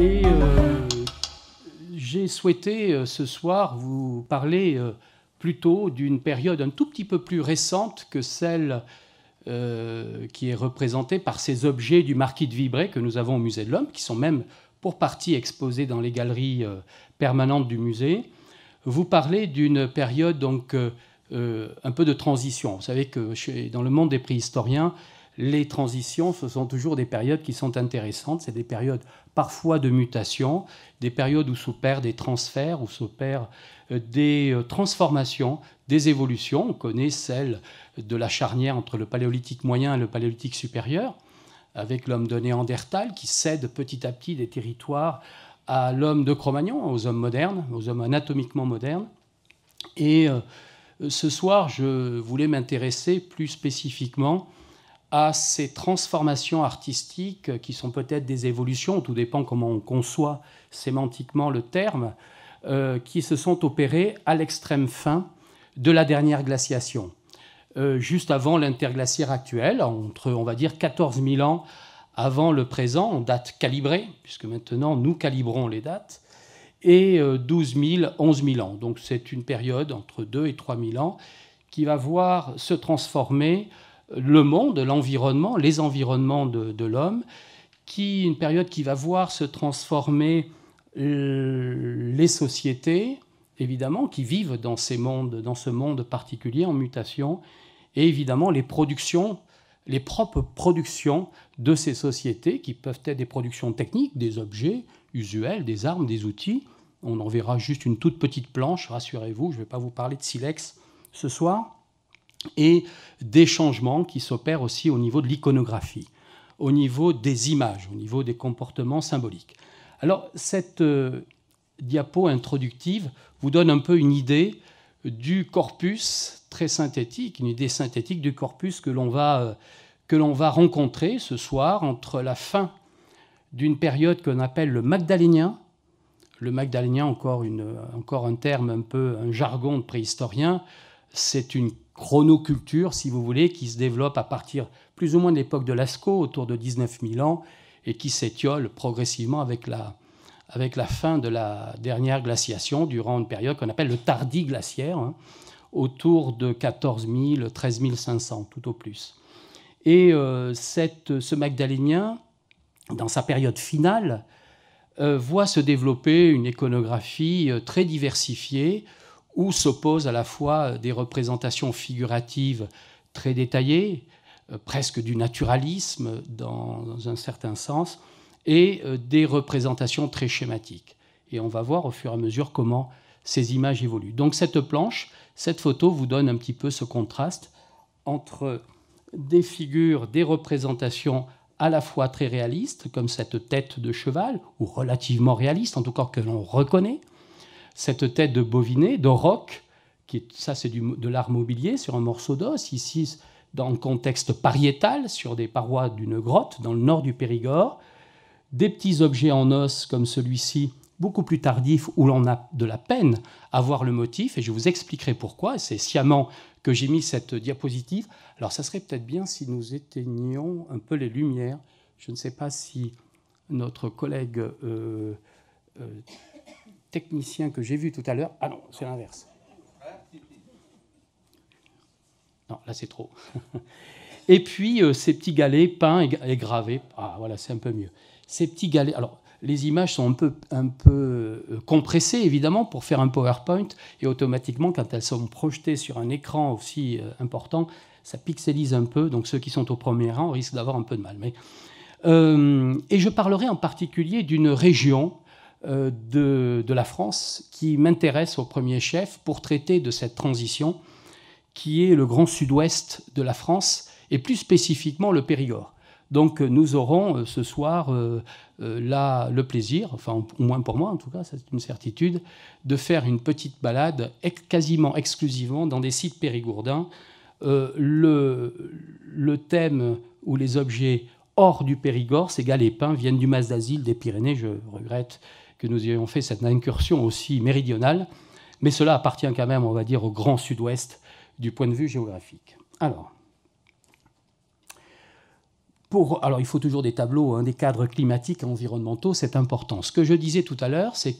et euh, j'ai souhaité euh, ce soir vous parler euh, plutôt d'une période un tout petit peu plus récente que celle qui est représentée par ces objets du marquis de Vibray que nous avons au musée de l'Homme, qui sont même pour partie exposés dans les galeries permanentes du musée. Vous parlez d'une période donc un peu de transition. Vous savez que dans le monde des préhistoriens, les transitions, ce sont toujours des périodes qui sont intéressantes. C'est des périodes parfois de mutation, des périodes où s'opèrent des transferts, où s'opèrent euh, des euh, transformations, des évolutions. On connaît celle de la charnière entre le paléolithique moyen et le paléolithique supérieur, avec l'homme de Néandertal qui cède petit à petit des territoires à l'homme de Cro-Magnon, aux hommes modernes, aux hommes anatomiquement modernes. Et euh, ce soir, je voulais m'intéresser plus spécifiquement à ces transformations artistiques qui sont peut-être des évolutions, tout dépend comment on conçoit sémantiquement le terme, euh, qui se sont opérées à l'extrême fin de la dernière glaciation, euh, juste avant l'interglaciaire actuel, entre, on va dire, 14 000 ans avant le présent, en date calibrée, puisque maintenant nous calibrons les dates, et 12 000, 11 000 ans. Donc c'est une période entre 2 et 3 000 ans qui va voir se transformer le monde, l'environnement, les environnements de, l'homme, qui une période qui va voir se transformer euh, les sociétés, évidemment, qui vivent dans ces mondes, dans ce monde particulier en mutation, et évidemment les productions, les propres productions de ces sociétés, qui peuvent être des productions techniques, des objets usuels, des armes, des outils. On en verra juste une toute petite planche, rassurez-vous, je ne vais pas vous parler de silex ce soir et des changements qui s'opèrent aussi au niveau de l'iconographie, au niveau des images, au niveau des comportements symboliques. Alors cette euh, diapo introductive vous donne un peu une idée du corpus très synthétique, une idée synthétique du corpus que l'on va, euh, que l'on va rencontrer ce soir entre la fin d'une période qu'on appelle le magdalénien, le magdalénien, encore, une, encore un terme un peu, un jargon de préhistorien, c'est une chronoculture, si vous voulez, qui se développe à partir plus ou moins de l'époque de Lascaux, autour de 19 000 ans, et qui s'étiole progressivement avec la, avec la fin de la dernière glaciation, durant une période qu'on appelle le tardi glaciaire, hein, autour de 14 000, 13 500 tout au plus. Et euh, cette, ce Magdalénien, dans sa période finale, euh, voit se développer une iconographie euh, très diversifiée où s'opposent à la fois euh, des représentations figuratives très détaillées, euh, presque du naturalisme dans, un certain sens, et euh, des représentations très schématiques. Et on va voir au fur et à mesure comment ces images évoluent. Donc cette planche, cette photo vous donne un petit peu ce contraste entre des figures, des représentations à la fois très réalistes, comme cette tête de cheval, ou relativement réaliste, en tout cas que l'on reconnaît, cette tête de bovinet, de roc, qui ça c'est de l'art mobilier sur un morceau d'os, ici dans le contexte pariétal, sur des parois d'une grotte dans le nord du Périgord, des petits objets en os comme celui-ci, beaucoup plus tardif, où l'on a de la peine à voir le motif, et je vous expliquerai pourquoi, c'est sciemment que j'ai mis cette diapositive. Alors ça serait peut-être bien si nous éteignions un peu les lumières. Je ne sais pas si notre collègue euh, euh, technicien que j'ai vu tout à l'heure. Ah non, c'est l'inverse. Non, là c'est trop. et puis euh, ces petits galets peints et, gravés. Ah voilà, c'est un peu mieux. Ces petits galets. Alors les images sont un peu, un peu euh, compressées évidemment pour faire un PowerPoint et automatiquement quand elles sont projetées sur un écran aussi euh, important, ça pixelise un peu. Donc ceux qui sont au premier rang risquent d'avoir un peu de mal. Mais et je parlerai en particulier d'une région euh, de, la France qui m'intéresse au premier chef pour traiter de cette transition qui est le grand sud-ouest de la France et plus spécifiquement le Périgord. Donc euh, nous aurons euh, ce soir là le plaisir, enfin au moins pour moi en tout cas, c'est une certitude, de faire une petite balade quasiment exclusivement dans des sites périgourdins. le, thème ou les objets hors du Périgord, ces galépins viennent du Mas d'Asile, des Pyrénées, je regrette que nous ayons fait cette incursion aussi méridionale, mais cela appartient quand même, on va dire, au grand sud-ouest du point de vue géographique. Alors, alors, il faut toujours des tableaux, hein, des cadres climatiques et environnementaux, c'est important. Ce que je disais tout à l'heure, c'est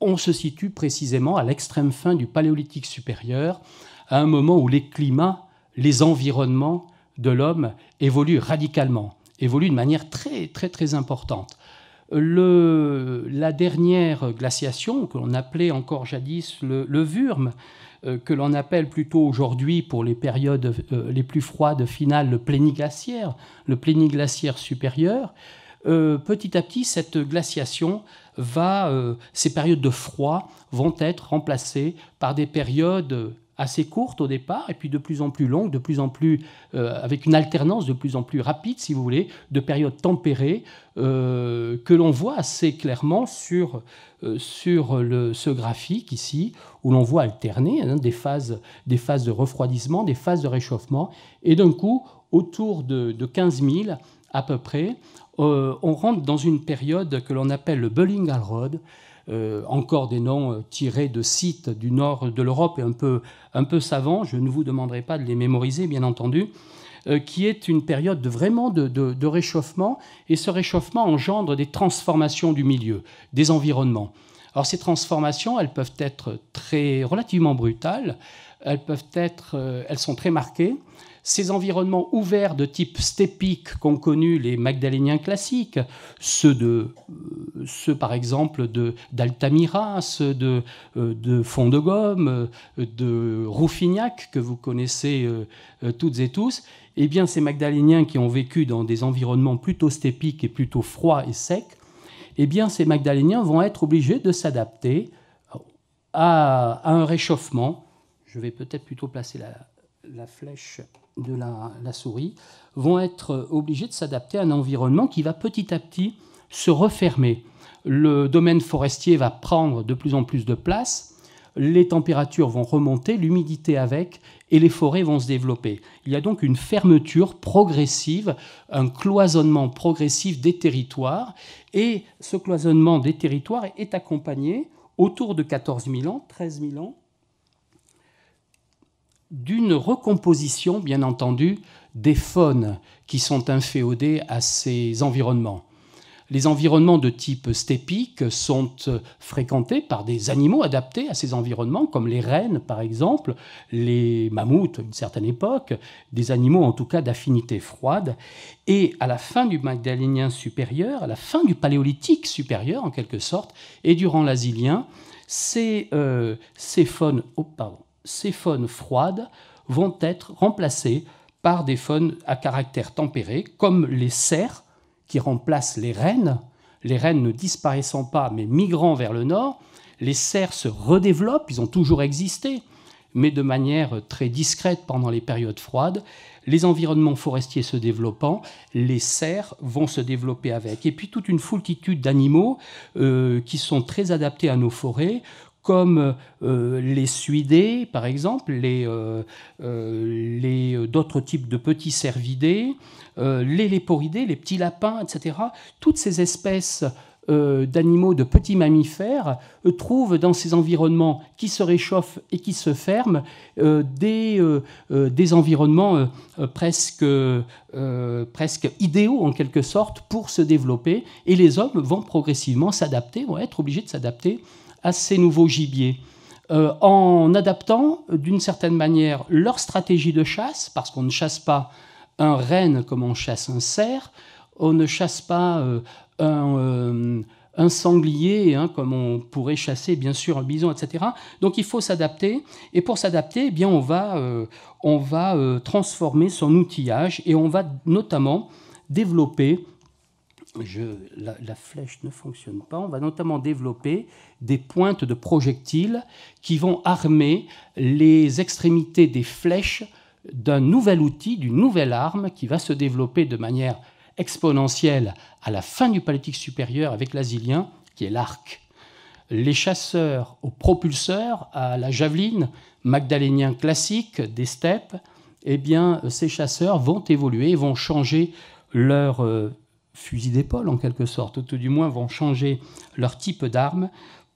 qu'on se situe précisément à l'extrême fin du Paléolithique supérieur, à un moment où les climats, les environnements de l'homme évoluent radicalement, évoluent de manière très très très importante la dernière glaciation, que l'on appelait encore jadis le, le Wurm, euh, que l'on appelle plutôt aujourd'hui pour les périodes euh, les plus froides finales le pléniglaciaire, le pléniglaciaire supérieur, euh, petit à petit, cette glaciation va, ces périodes de froid vont être remplacées par des périodes assez courte au départ, et puis de plus en plus longue, de plus en plus, euh, avec une alternance de plus en plus rapide, si vous voulez, de périodes tempérées, euh, que l'on voit assez clairement sur, euh, sur le, ce graphique ici, où l'on voit alterner hein, des, phases, des phases de refroidissement, des phases de réchauffement, et d'un coup, autour de, 15 000 à peu près, on rentre dans une période que l'on appelle le Bullingall Road, euh, encore des noms euh, tirés de sites du nord de l'Europe et un peu, un peu savants, je ne vous demanderai pas de les mémoriser, bien entendu, euh, qui est une période de, vraiment de, réchauffement, et ce réchauffement engendre des transformations du milieu, des environnements. Alors ces transformations, elles peuvent être très relativement brutales, elles peuvent être, elles sont très marquées, ces environnements ouverts de type stépique qu'ont connus les Magdaléniens classiques, ceux, de, euh, ceux par exemple d'Altamira, ceux de, euh, de de Gomme, euh, de Rouffignac, que vous connaissez toutes et tous, eh bien ces Magdaléniens qui ont vécu dans des environnements plutôt stépiques et plutôt froids et secs, eh bien ces Magdaléniens vont être obligés de s'adapter à, à un réchauffement. Je vais peut-être plutôt placer la, la flèche de la, souris vont être obligés de s'adapter à un environnement qui va petit à petit se refermer. Le domaine forestier va prendre de plus en plus de place, les températures vont remonter, l'humidité avec, et les forêts vont se développer. Il y a donc une fermeture progressive, un cloisonnement progressif des territoires, et ce cloisonnement des territoires est accompagné, autour de 14 000 ans, 13 000 ans, d'une recomposition, bien entendu, des faunes qui sont inféodées à ces environnements. Les environnements de type stépique sont fréquentés par des animaux adaptés à ces environnements, comme les rennes par exemple, les mammouths à une certaine époque, des animaux en tout cas d'affinité froide. Et à la fin du Magdalénien supérieur, à la fin du Paléolithique supérieur en quelque sorte, et durant l'Asilien, ces, euh, ces faunes, oh, ces faunes froides vont être remplacées par des faunes à caractère tempéré, comme les cerfs qui remplacent les rennes, les rennes ne disparaissant pas mais migrant vers le nord, les cerfs se redéveloppent, ils ont toujours existé, mais de manière très discrète pendant les périodes froides, les environnements forestiers se développant, les cerfs vont se développer avec. Et puis toute une foultitude d'animaux euh, qui sont très adaptés à nos forêts, comme euh, les suidés, par exemple, les, euh, euh, les d'autres types de petits cervidés, les léporidés, les petits lapins, etc. Toutes ces espèces d'animaux, de petits mammifères, trouvent dans ces environnements qui se réchauffent et qui se ferment des, des environnements presque, presque idéaux en quelque sorte pour se développer. Et les hommes vont progressivement s'adapter, vont être obligés de s'adapter à ces nouveaux gibiers. Euh, en adaptant euh, d'une certaine manière leur stratégie de chasse, parce qu'on ne chasse pas un renne comme on chasse un cerf, on ne chasse pas euh, un, un, sanglier hein, comme on pourrait chasser bien sûr un bison, etc. Donc il faut s'adapter, et pour s'adapter, eh bien on va, on va transformer son outillage et on va notamment développer je, la, la, flèche ne fonctionne pas. On va notamment développer des pointes de projectiles qui vont armer les extrémités des flèches d'un nouvel outil, d'une nouvelle arme qui va se développer de manière exponentielle à la fin du palétique supérieur avec l'asilien, qui est l'arc. Les chasseurs aux propulseurs, à la javeline, magdalénien classique des steppes, eh bien, ces chasseurs vont évoluer, vont changer leur euh, fusil d'épaule en quelque sorte, ou tout du moins vont changer leur type d'arme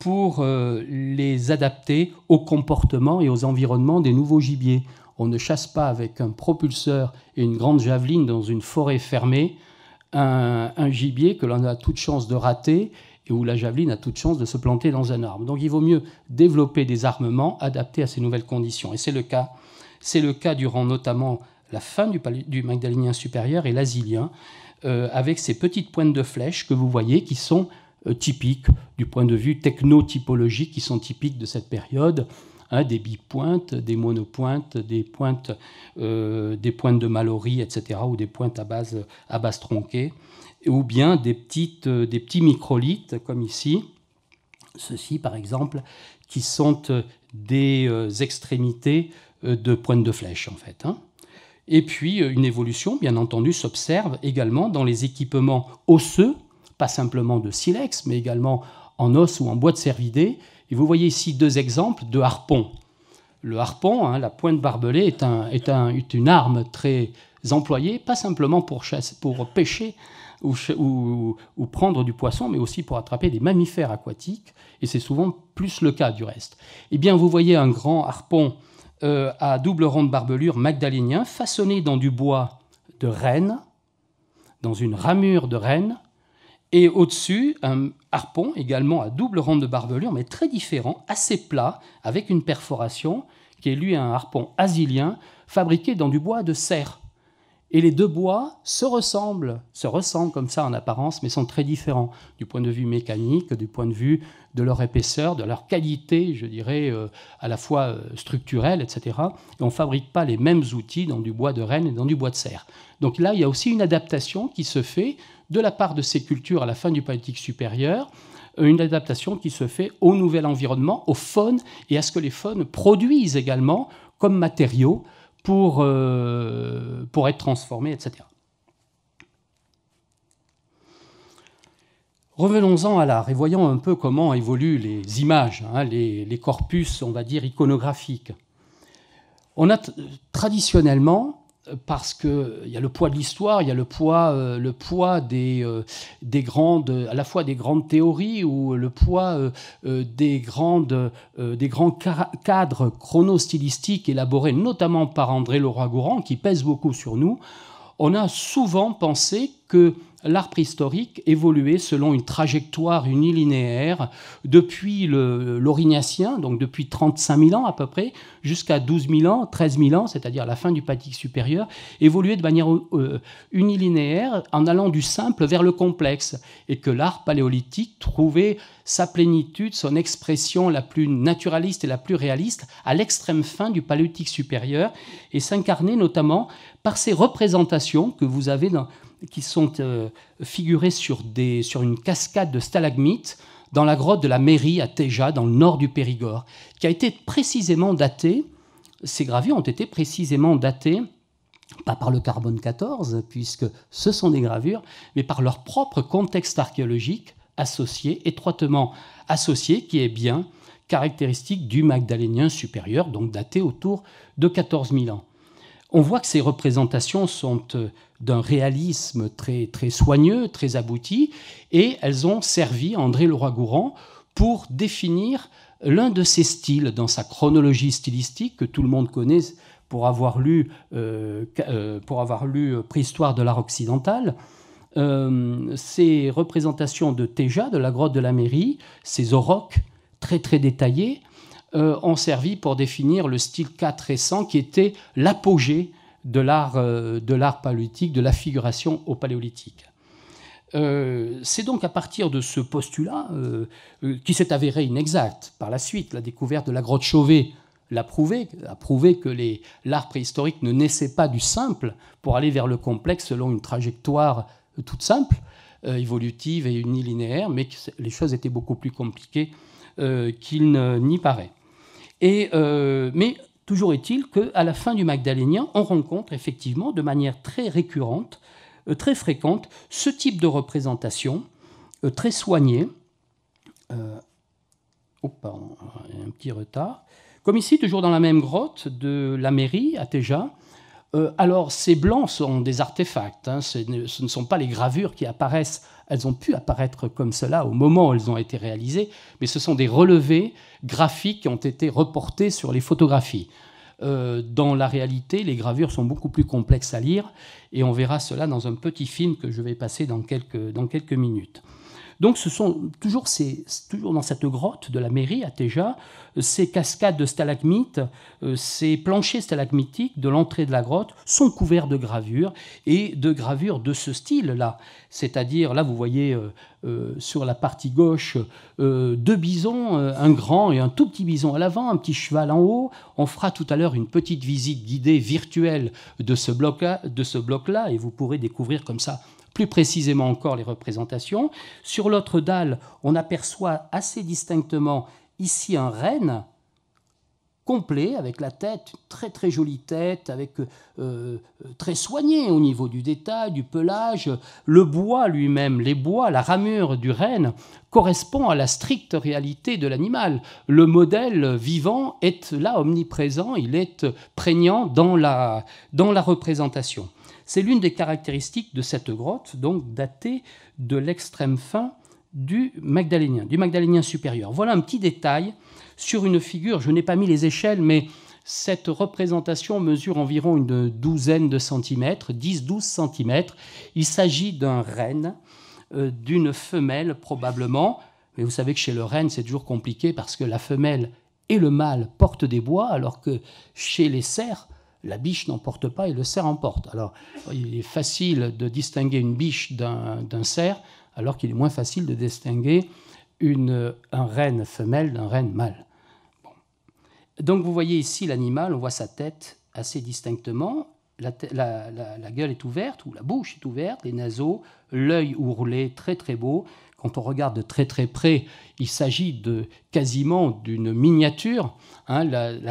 pour euh, les adapter aux comportements et aux environnements des nouveaux gibiers. On ne chasse pas avec un propulseur et une grande javeline dans une forêt fermée un, gibier que l'on a toute chance de rater et où la javeline a toute chance de se planter dans un arbre. Donc il vaut mieux développer des armements adaptés à ces nouvelles conditions. Et c'est le cas. C'est le cas durant notamment la fin du, Magdalénien supérieur et l'Asilien, euh, avec ces petites pointes de flèches que vous voyez qui sont euh, typiques du point de vue technotypologique qui sont typiques de cette période. Hein, des bipointes, des monopointes, des pointes, euh, des pointes de Mallory, etc., ou des pointes à base, à base tronquée, ou bien des, petites, euh, des petits microlithes, comme ici, ceux-ci par exemple, qui sont des extrémités de pointes de flèche, en fait. Hein. Et puis, une évolution, bien entendu, s'observe également dans les équipements osseux pas simplement de silex, mais également en os ou en bois de cervidé. Et vous voyez ici deux exemples de harpons. Le harpon, hein, la pointe barbelée, est, une arme très employée, pas simplement pour, pour pêcher ou, prendre du poisson, mais aussi pour attraper des mammifères aquatiques, et c'est souvent plus le cas du reste. Eh bien, vous voyez un grand harpon euh, à double de barbelure magdalénien, façonné dans du bois de renne, dans une ramure de renne, et au-dessus, un harpon également à double rang de barbelure, mais très différent, assez plat, avec une perforation, qui est lui un harpon asilien, fabriqué dans du bois de serre. Et les deux bois se ressemblent, se ressemblent comme ça en apparence, mais sont très différents du point de vue mécanique, du point de vue de leur épaisseur, de leur qualité, je dirais, euh, à la fois euh, structurelle, etc. on ne fabrique pas les mêmes outils dans du bois de renne et dans du bois de serre. Donc là, il y a aussi une adaptation qui se fait de la part de ces cultures à la fin du Paléolithique supérieur, euh, une adaptation qui se fait au nouvel environnement, aux faunes, et à ce que les faunes produisent également comme matériaux pour, euh, pour être transformés, etc. Revenons-en à l'art et voyons un peu comment évoluent les images, hein, les, corpus, on va dire, iconographiques. On a traditionnellement parce qu'il y a le poids de l'histoire, il y a le poids, euh, le poids euh, des, grandes, à la fois des grandes théories ou le poids euh, des, grandes, grands cadres chronostylistiques élaborés notamment par André Leroy-Gourand qui pèse beaucoup sur nous. On a souvent pensé que l'art préhistorique évoluait selon une trajectoire unilinéaire depuis l'Orignacien, donc depuis 35 000 ans à peu près, jusqu'à 12 000 ans, 13 000 ans, c'est-à-dire la fin du paléolithique supérieur, évoluait de manière euh, unilinéaire en allant du simple vers le complexe, et que l'art paléolithique trouvait sa plénitude, son expression la plus naturaliste et la plus réaliste à l'extrême fin du paléolithique supérieur, et s'incarnait notamment par ces représentations que vous avez dans, qui sont euh, figurés sur, des, sur une cascade de stalagmites dans la grotte de la mairie à Teja, dans le nord du Périgord, qui a été précisément datée, ces gravures ont été précisément datées, pas par le carbone 14, puisque ce sont des gravures, mais par leur propre contexte archéologique associé, étroitement associé, qui est bien caractéristique du Magdalénien supérieur, donc daté autour de 14 000 ans. On voit que ces représentations sont euh, d'un réalisme très, très soigneux, très abouti, et elles ont servi André Leroy-Gourand pour définir l'un de ses styles dans sa chronologie stylistique que tout le monde connaît pour avoir lu, euh, euh, pour avoir lu Préhistoire de l'art occidental. Euh, ces représentations de Teja, de la grotte de la mairie, ces aurochs très très détaillés, ont servi pour définir le style 4 récent qui était l'apogée de l'art, euh, de paléolithique, de la figuration au paléolithique. Euh, c'est donc à partir de ce postulat, euh, qui s'est avéré inexact par la suite, la découverte de la grotte Chauvet l'a prouvé, a prouvé que l'art préhistorique ne naissait pas du simple pour aller vers le complexe selon une trajectoire toute simple, évolutive et unilinéaire, mais que les choses étaient beaucoup plus compliquées qu'il n'y paraît. Et, mais Toujours est-il qu'à la fin du Magdalénien, on rencontre effectivement de manière très récurrente, euh, très fréquente, ce type de représentation euh, très soignée. oh, pardon, un petit retard. Comme ici, toujours dans la même grotte de la mairie, à Téja, euh, alors, ces blancs sont des artefacts, hein. ce, ne, sont pas les gravures qui apparaissent. Elles ont pu apparaître comme cela au moment où elles ont été réalisées, mais ce sont des relevés graphiques qui ont été reportés sur les photographies. Euh, dans la réalité, les gravures sont beaucoup plus complexes à lire, et on verra cela dans un petit film que je vais passer dans quelques minutes. Donc ce sont toujours, ces, toujours dans cette grotte de la mairie à Téja, ces cascades de stalagmites, euh, ces planchers stalagmitiques de l'entrée de la grotte sont couverts de gravures et de gravures de ce style-là. C'est-à-dire, là vous voyez euh, euh, sur la partie gauche deux bisons, un grand et un tout petit bison à l'avant, un petit cheval en haut. On fera tout à l'heure une petite visite guidée virtuelle de ce bloc-là bloc et vous pourrez découvrir comme ça plus précisément encore les représentations. Sur l'autre dalle, on aperçoit assez distinctement ici un renne complet, avec la tête, une très très jolie tête, avec euh, très soigné au niveau du détail, du pelage. Le bois lui-même, les bois, la ramure du renne correspond à la stricte réalité de l'animal. Le modèle vivant est là omniprésent, il est prégnant dans la, dans la représentation. C'est l'une des caractéristiques de cette grotte, donc datée de l'extrême fin du Magdalénien, du Magdalénien supérieur. Voilà un petit détail sur une figure, je n'ai pas mis les échelles, mais cette représentation mesure environ une douzaine de centimètres, 10-12 centimètres. Il s'agit d'un renne, euh, d'une femelle probablement, mais vous savez que chez le renne, c'est toujours compliqué parce que la femelle et le mâle portent des bois, alors que chez les cerfs, la biche n'emporte pas et le cerf emporte. Alors, il est facile de distinguer une biche d'un cerf, alors qu'il est moins facile de distinguer une, un renne femelle d'un renne mâle. Donc, vous voyez ici l'animal, on voit sa tête assez distinctement. La, gueule est ouverte, ou la bouche est ouverte, les naseaux, l'œil ourlé, très très beau, quand on regarde de très très près, il s'agit de quasiment d'une miniature, hein,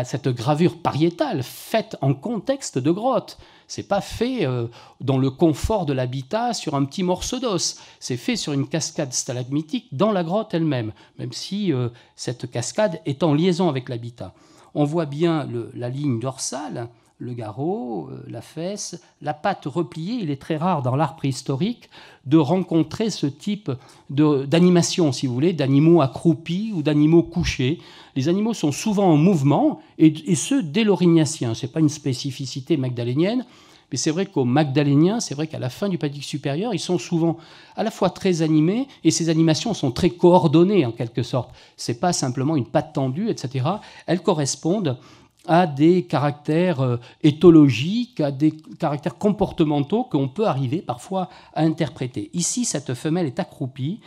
cette gravure pariétale faite en contexte de grotte. C'est pas fait euh, dans le confort de l'habitat sur un petit morceau d'os. C'est fait sur une cascade stalagmitique dans la grotte elle-même, même si euh, cette cascade est en liaison avec l'habitat. On voit bien la ligne dorsale le garrot, euh, la fesse, la patte repliée. Il est très rare dans l'art préhistorique de rencontrer ce type d'animation, si vous voulez, d'animaux accroupis ou d'animaux couchés. Les animaux sont souvent en mouvement, et, et ce, dès l'orignacien. Ce n'est pas une spécificité magdalénienne, mais c'est vrai qu'aux magdaléniens, c'est vrai qu'à la fin du paléolithique supérieur, ils sont souvent à la fois très animés, et ces animations sont très coordonnées, en quelque sorte. Ce n'est pas simplement une patte tendue, etc. Elles correspondent à des caractères euh, éthologiques, à des caractères comportementaux qu'on peut arriver parfois à interpréter. Ici, cette femelle est accroupie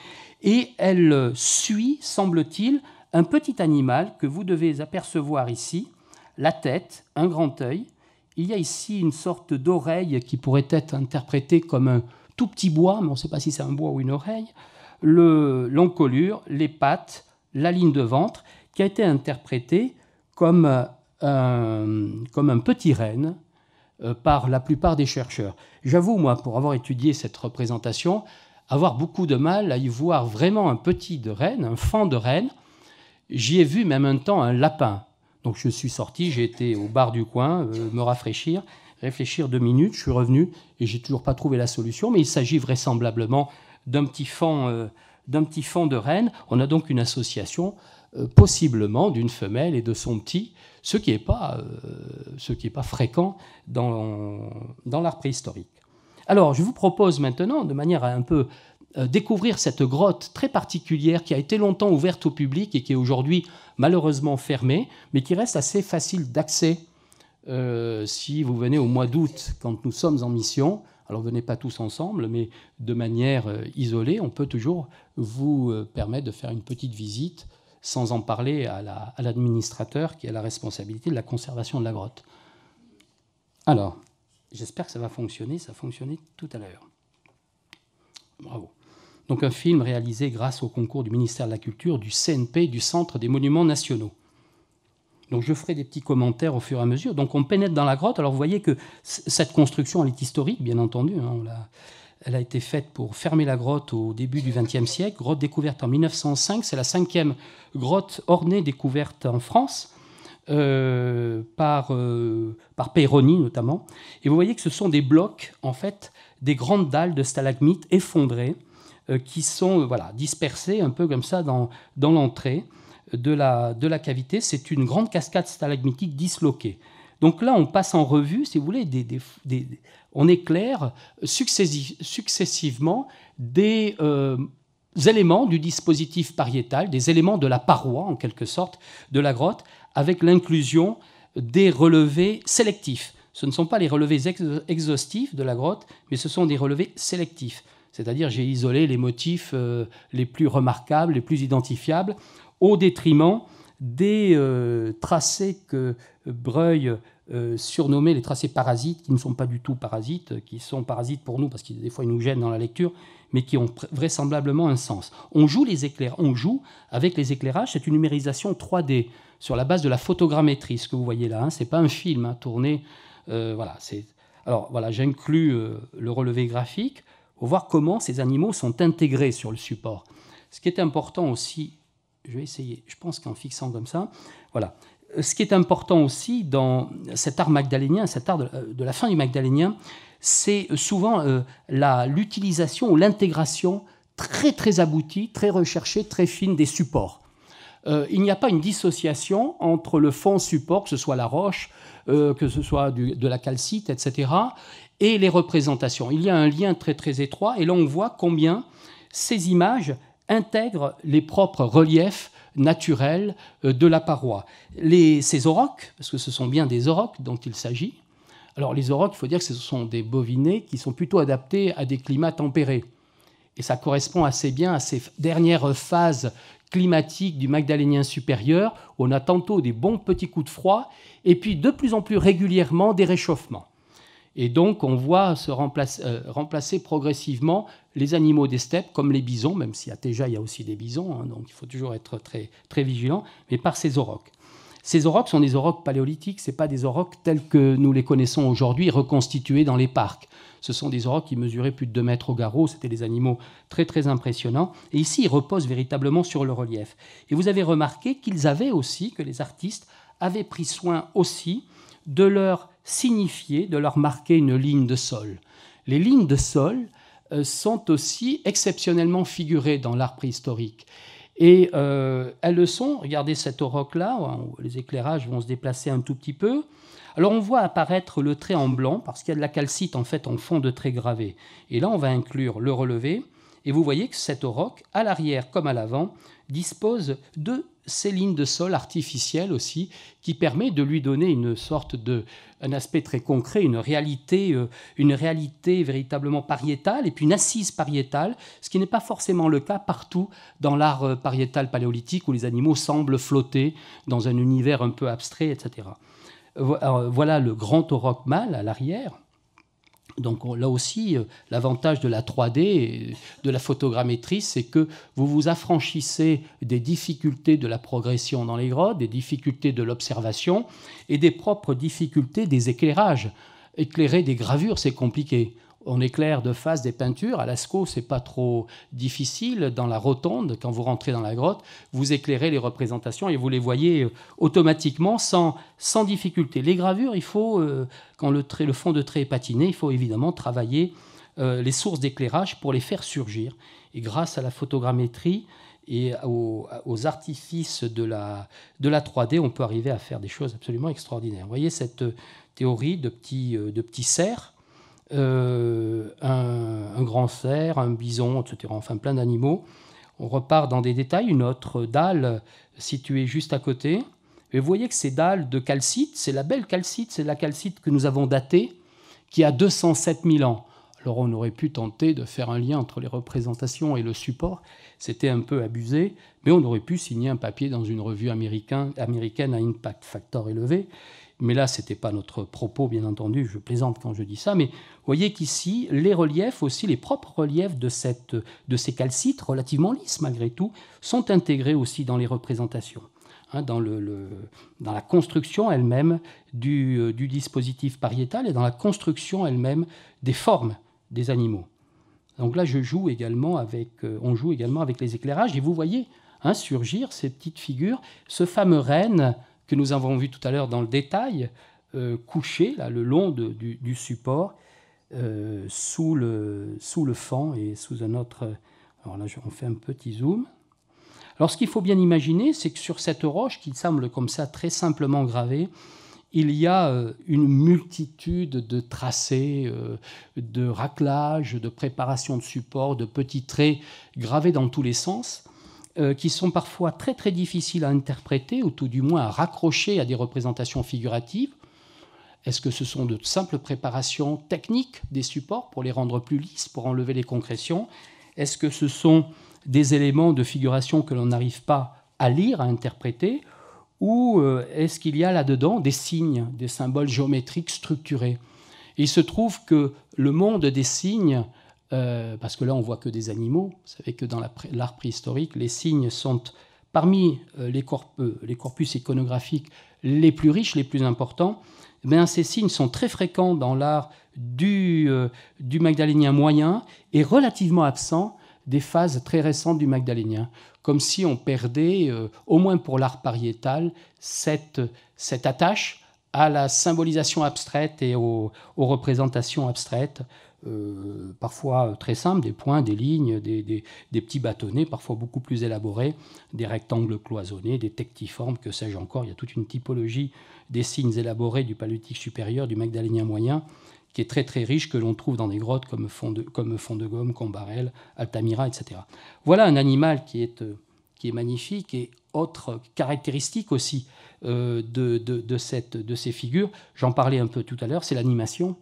et elle euh, suit, semble-t-il, un petit animal que vous devez apercevoir ici, la tête, un grand œil. Il y a ici une sorte d'oreille qui pourrait être interprétée comme un tout petit bois, mais on ne sait pas si c'est un bois ou une oreille, l'encolure, les pattes, la ligne de ventre, qui a été interprétée comme euh, comme un petit renne euh, par la plupart des chercheurs. J'avoue, moi, pour avoir étudié cette représentation, avoir beaucoup de mal à y voir vraiment un petit de renne, un fan de renne. J'y ai vu même un temps un lapin. Donc je suis sorti, j'ai été au bar du coin euh, me rafraîchir, réfléchir deux minutes, je suis revenu et j'ai toujours pas trouvé la solution, mais il s'agit vraisemblablement d'un petit fan euh, d'un petit fan de renne. On a donc une association possiblement d'une femelle et de son petit ce qui n'est euh, pas, fréquent dans, l'art préhistorique. Alors, je vous propose maintenant, de manière à un peu euh, découvrir cette grotte très particulière qui a été longtemps ouverte au public et qui est aujourd'hui malheureusement fermée, mais qui reste assez facile d'accès euh, si vous venez au mois d'août quand nous sommes en mission. Alors venez pas tous ensemble, mais de manière isolée, on peut toujours vous permettre de faire une petite visite sans en parler à l'administrateur qui a la responsabilité de la conservation de la grotte. Alors, j'espère que ça va fonctionner, ça a fonctionné tout à l'heure. Bravo. Donc un film réalisé grâce au concours du ministère de la Culture, du CNP, du Centre des Monuments Nationaux. Donc je ferai des petits commentaires au fur et à mesure. Donc on pénètre dans la grotte. Alors vous voyez que cette construction, elle est historique, bien entendu. Hein, on elle a été faite pour fermer la grotte au début du XXe siècle. Grotte découverte en 1905. C'est la cinquième grotte ornée découverte en France. Euh, par, euh, par notamment. Et vous voyez que ce sont des blocs, en fait, des grandes dalles de stalagmites effondrées euh, qui sont voilà, dispersées un peu comme ça dans, dans l'entrée de la, de la cavité. C'est une grande cascade stalagmitique disloquée. Donc là, on passe en revue, si vous voulez, des, des on éclaire successivement des euh, éléments du dispositif pariétal, des éléments de la paroi, en quelque sorte, de la grotte, avec l'inclusion des relevés sélectifs. Ce ne sont pas les relevés exhaustifs de la grotte, mais ce sont des relevés sélectifs. C'est-à-dire j'ai isolé les motifs euh, les plus remarquables, les plus identifiables, au détriment des euh, tracés que Breuil euh, surnommait les tracés parasites, qui ne sont pas du tout parasites, qui sont parasites pour nous parce qu'ils des fois ils nous gênent dans la lecture, mais qui ont vraisemblablement un sens. On joue les éclairs, on joue avec les éclairages, c'est une numérisation 3D sur la base de la photogrammétrie, ce que vous voyez là, Ce hein. c'est pas un film hein, tourné, euh, voilà, Alors voilà, j'inclus le relevé graphique pour voir comment ces animaux sont intégrés sur le support. Ce qui est important aussi je vais essayer. Je pense qu'en fixant comme ça, voilà. Euh, ce qui est important aussi dans cet art magdalénien, cet art de, euh, la fin du magdalénien, c'est souvent euh, la l'utilisation ou l'intégration très très aboutie, très recherchée, très fine des supports. il n'y a pas une dissociation entre le fond support, que ce soit la roche, que ce soit du, de la calcite, etc., et les représentations. Il y a un lien très très étroit, et là on voit combien ces images intègrent les propres reliefs naturels euh, de la paroi. ces aurochs, parce que ce sont bien des aurochs dont il s'agit, alors les aurochs, il faut dire que ce sont des bovinés qui sont plutôt adaptés à des climats tempérés. Et ça correspond assez bien à ces dernières phases climatiques du Magdalénien supérieur, où on a tantôt des bons petits coups de froid, et puis de plus en plus régulièrement des réchauffements. Et donc, on voit se euh, remplacer, progressivement les animaux des steppes, comme les bisons, même si à Téja, il y a aussi des bisons, hein, donc il faut toujours être très, très vigilant, mais par ces aurochs. Ces aurochs sont des aurochs paléolithiques, ce pas des aurochs tels que nous les connaissons aujourd'hui, reconstitués dans les parcs. Ce sont des aurochs qui mesuraient plus de 2 mètres au garrot, c'était des animaux très très impressionnants. Et ici, ils reposent véritablement sur le relief. Et vous avez remarqué qu'ils avaient aussi, que les artistes avaient pris soin aussi de leur signifier, de leur marquer une ligne de sol. Les lignes de sol euh, sont aussi exceptionnellement figurées dans l'art préhistorique. Et euh, elles le sont, regardez cet auroch-là, les éclairages vont se déplacer un tout petit peu. Alors on voit apparaître le trait en blanc, parce qu'il y a de la calcite en fait en fond de trait gravé. Et là on va inclure le relevé, et vous voyez que cet auroch, à l'arrière comme à l'avant, dispose de ces lignes de sol artificielles aussi, qui permet de lui donner une sorte de, un aspect très concret, une réalité, euh, une réalité véritablement pariétale et puis une assise pariétale, ce qui n'est pas forcément le cas partout dans l'art euh, pariétal paléolithique où les animaux semblent flotter dans un univers un peu abstrait, etc. Euh, voilà le grand auroch mâle à l'arrière donc là aussi, euh, l'avantage de la 3D euh, de la photogrammétrie, c'est que vous vous affranchissez des difficultés de la progression dans les grottes, des difficultés de l'observation et des propres difficultés des éclairages. Éclairer des gravures, c'est compliqué on éclaire de face des peintures. À Lascaux, c'est pas trop difficile. Dans la rotonde, quand vous rentrez dans la grotte, vous éclairez les représentations et vous les voyez euh, automatiquement, sans, sans difficulté. Les gravures, il faut, euh, quand le, fond de trait est patiné, il faut évidemment travailler euh, les sources d'éclairage pour les faire surgir. Et grâce à la photogrammétrie et aux, artifices de la, de la 3D, on peut arriver à faire des choses absolument extraordinaires. Vous voyez cette théorie de petits, de petits cerfs euh, un, grand cerf, un bison, etc. Enfin, plein d'animaux. On repart dans des détails. Une autre dalle située juste à côté. Et vous voyez que ces dalles de calcite, c'est la belle calcite, c'est la calcite que nous avons datée, qui a 207 000 ans. Alors on aurait pu tenter de faire un lien entre les représentations et le support, c'était un peu abusé, mais on aurait pu signer un papier dans une revue américaine à impact factor élevé mais là, ce n'était pas notre propos, bien entendu, je plaisante quand je dis ça, mais voyez qu'ici, les reliefs, aussi les propres reliefs de, ces calcites, relativement lisses malgré tout, sont intégrés aussi dans les représentations. Hein, dans, la construction elle-même euh, du, dispositif pariétal et dans la construction elle-même des formes des animaux. Donc là, je joue également avec, euh, on joue également avec les éclairages et vous voyez hein, surgir ces petites figures, ce fameux renne que nous avons vu tout à l'heure dans le détail, euh, couché là, le long du, support, euh, sous, le, sous le fond et sous un autre... Alors là, on fait un petit zoom. Alors ce qu'il faut bien imaginer, c'est que sur cette roche, qui semble comme ça très simplement gravée, il y a euh, une multitude de tracés, de raclages, de préparations de supports, de petits traits gravés dans tous les sens. Euh, qui sont parfois très très difficiles à interpréter, ou tout du moins à raccrocher à des représentations figuratives. Est-ce que ce sont de simples préparations techniques des supports pour les rendre plus lisses, pour enlever les concrétions Est-ce que ce sont des éléments de figuration que l'on n'arrive pas à lire, à interpréter Ou euh, est-ce qu'il y a là-dedans des signes, des symboles géométriques structurés Il se trouve que le monde des signes euh, parce que là on voit que des animaux. Vous savez que dans l'art préhistorique, les signes sont parmi euh, euh, les, corpus, iconographiques les plus riches, les plus importants. Eh ces signes sont très fréquents dans l'art du, magdalénien moyen et relativement absents des phases très récentes du magdalénien, comme si on perdait, au moins pour l'art pariétal, cette, attache à la symbolisation abstraite et aux représentations abstraites euh, parfois très simples, des points, des lignes, des, petits bâtonnets, parfois beaucoup plus élaborés, des rectangles cloisonnés, des tectiformes, que sais-je encore. Il y a toute une typologie des signes élaborés du paléolithique supérieur, du magdalénien moyen, qui est très très riche, que l'on trouve dans des grottes comme Fond de, comme fond Gomme, Combarel, Altamira, etc. Voilà un animal qui est, euh, qui est magnifique et autre caractéristique aussi euh, de, cette, de ces figures, j'en parlais un peu tout à l'heure, c'est l'animation.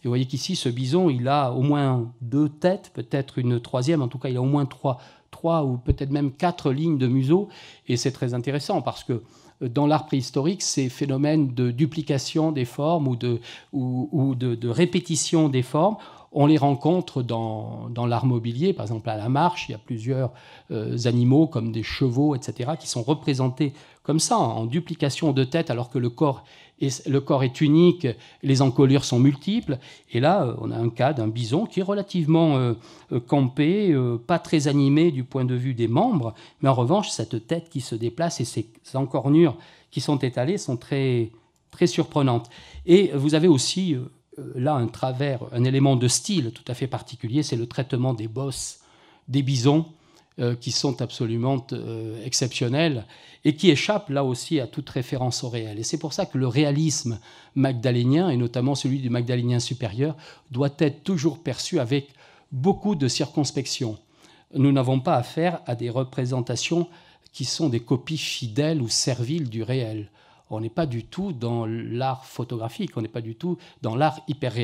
Et vous voyez qu'ici, ce bison, il a au moins deux têtes, peut-être une troisième, en tout cas, il a au moins trois, trois ou peut-être même quatre lignes de museau. Et c'est très intéressant parce que euh, dans l'art préhistorique, ces phénomènes de duplication des formes ou de, ou, de, répétition des formes, on les rencontre dans, l'art mobilier, par exemple à la marche, il y a plusieurs euh, animaux comme des chevaux, etc., qui sont représentés comme ça, en duplication de têtes, alors que le corps le corps est unique, les encolures sont multiples. Et là, euh, on a un cas d'un bison qui est relativement euh, euh, campé, pas très animé du point de vue des membres, mais en revanche, cette tête qui se déplace et ces encornures qui sont étalées sont très, très surprenantes. Et vous avez aussi là un travers, un élément de style tout à fait particulier, c'est le traitement des bosses des bisons euh, qui sont absolument euh, exceptionnelles et qui échappent là aussi à toute référence au réel. Et c'est pour ça que le réalisme magdalénien, et notamment celui du magdalénien supérieur, doit être toujours perçu avec beaucoup de circonspection. Nous n'avons pas affaire à des représentations qui sont des copies fidèles ou serviles du réel on n'est pas du tout dans l'art photographique, on n'est pas du tout dans l'art hyper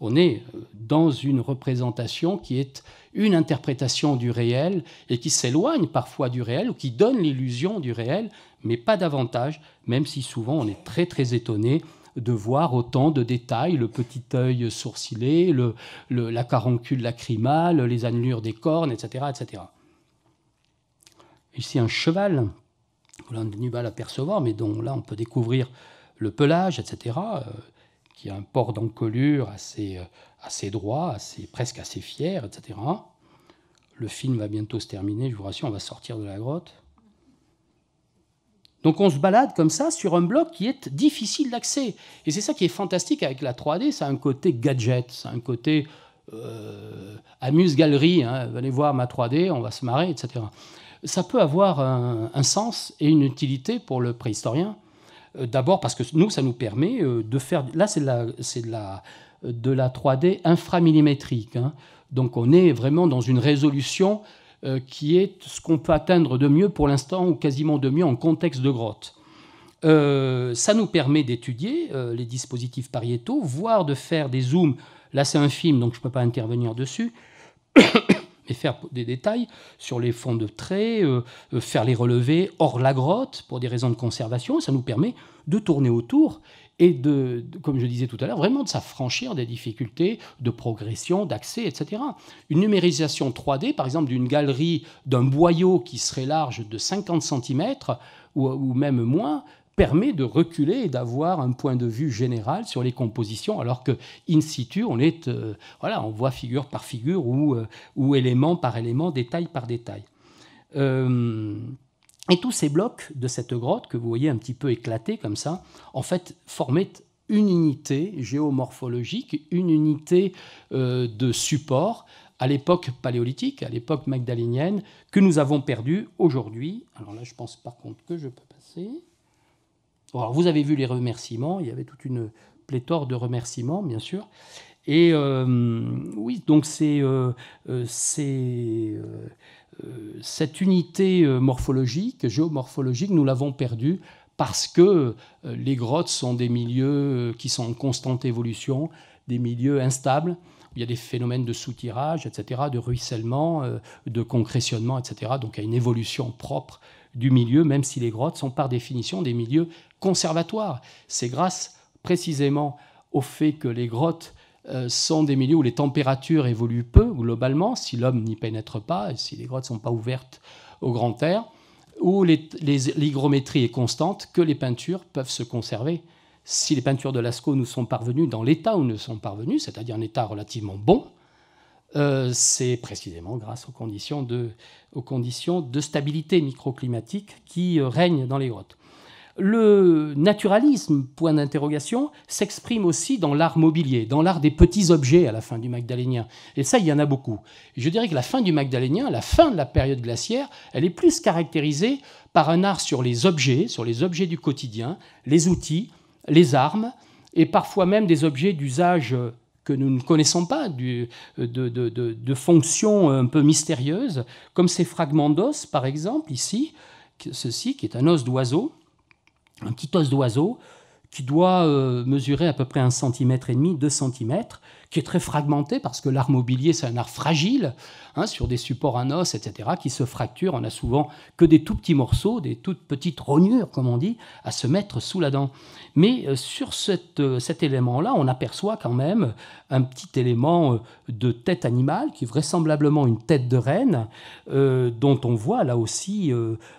On est euh, dans une représentation qui est une interprétation du réel et qui s'éloigne parfois du réel ou qui donne l'illusion du réel, mais pas davantage, même si souvent on est très très étonné de voir autant de détails, le petit œil sourcilé, la caroncule lacrymale, les annelures des cornes, etc. etc. Ici un cheval mais dont là on peut découvrir le pelage, etc., euh, qui a un port d'encolure assez, euh, assez droit, assez, presque assez fier, etc. Le film va bientôt se terminer, je vous rassure, on va sortir de la grotte. Donc on se balade comme ça sur un bloc qui est difficile d'accès. Et c'est ça qui est fantastique avec la 3D, C'est un côté gadget, c'est un côté euh, amuse-galerie, hein. venez voir ma 3D, on va se marrer, etc ça peut avoir un, sens et une utilité pour le préhistorien. Euh, d'abord parce que nous, ça nous permet euh, de faire... Là, c'est de la, de la, de la 3D inframillimétrique. Hein. Donc on est vraiment dans une résolution euh, qui est ce qu'on peut atteindre de mieux pour l'instant ou quasiment de mieux en contexte de grotte. ça nous permet d'étudier les dispositifs pariétaux, voire de faire des zooms. Là, c'est un film, donc je ne peux pas intervenir dessus mais faire des détails sur les fonds de trait, euh, euh, faire les relevés hors la grotte pour des raisons de conservation. Ça nous permet de tourner autour et de, comme je disais tout à l'heure, vraiment de s'affranchir des difficultés de progression, d'accès, etc. Une numérisation 3D, par exemple, d'une galerie, d'un boyau qui serait large de 50 cm ou même moins, permet de reculer et d'avoir un point de vue général sur les compositions, alors que in situ, on est, euh, voilà, on voit figure par figure ou, euh, ou élément par élément, détail par détail. Euh, et tous ces blocs de cette grotte que vous voyez un petit peu éclatés comme ça, en fait, formaient une unité géomorphologique, une unité de support à l'époque paléolithique, à l'époque magdalénienne, que nous avons perdu aujourd'hui. Alors là, je pense par contre que je peux passer. Alors, vous avez vu les remerciements, il y avait toute une pléthore de remerciements, bien sûr. Et euh, oui, donc c'est euh, euh, cette unité morphologique, géomorphologique, nous l'avons perdue parce que les grottes sont des milieux qui sont en constante évolution, des milieux instables. Où il y a des phénomènes de soutirage, etc., de ruissellement, de concrétionnement, etc. Donc il y a une évolution propre du milieu, même si les grottes sont par définition des milieux conservatoires. C'est grâce précisément au fait que les grottes euh, sont des milieux où les températures évoluent peu globalement, si l'homme n'y pénètre pas, si les grottes ne sont pas ouvertes au grand air, où l'hygrométrie est constante, que les peintures peuvent se conserver. Si les peintures de Lascaux nous sont parvenues dans l'état où nous sont parvenues, c'est-à-dire un état relativement bon, euh, c'est précisément grâce aux conditions de, aux conditions de stabilité microclimatique qui euh, règnent dans les grottes. Le naturalisme, point d'interrogation, s'exprime aussi dans l'art mobilier, dans l'art des petits objets à la fin du Magdalénien. Et ça, il y en a beaucoup. Je dirais que la fin du Magdalénien, la fin de la période glaciaire, elle est plus caractérisée par un art sur les objets, sur les objets du quotidien, les outils, les armes, et parfois même des objets d'usage euh, que nous ne connaissons pas, euh, de, de, fonctions un peu mystérieuses, comme ces fragments d'os, par exemple, ici, ceci qui est un os d'oiseau, un petit os d'oiseau qui doit euh, mesurer à peu près un centimètre et demi, deux centimètres, qui est très fragmenté parce que l'art mobilier, c'est un art fragile, hein, sur des supports à os, etc., qui se fracture. On a souvent que des tout petits morceaux, des toutes petites rognures, comme on dit, à se mettre sous la dent. Mais euh, sur euh, cet élément-là, on aperçoit quand même un petit élément euh, de tête animale, qui est vraisemblablement une tête de reine, dont on voit là aussi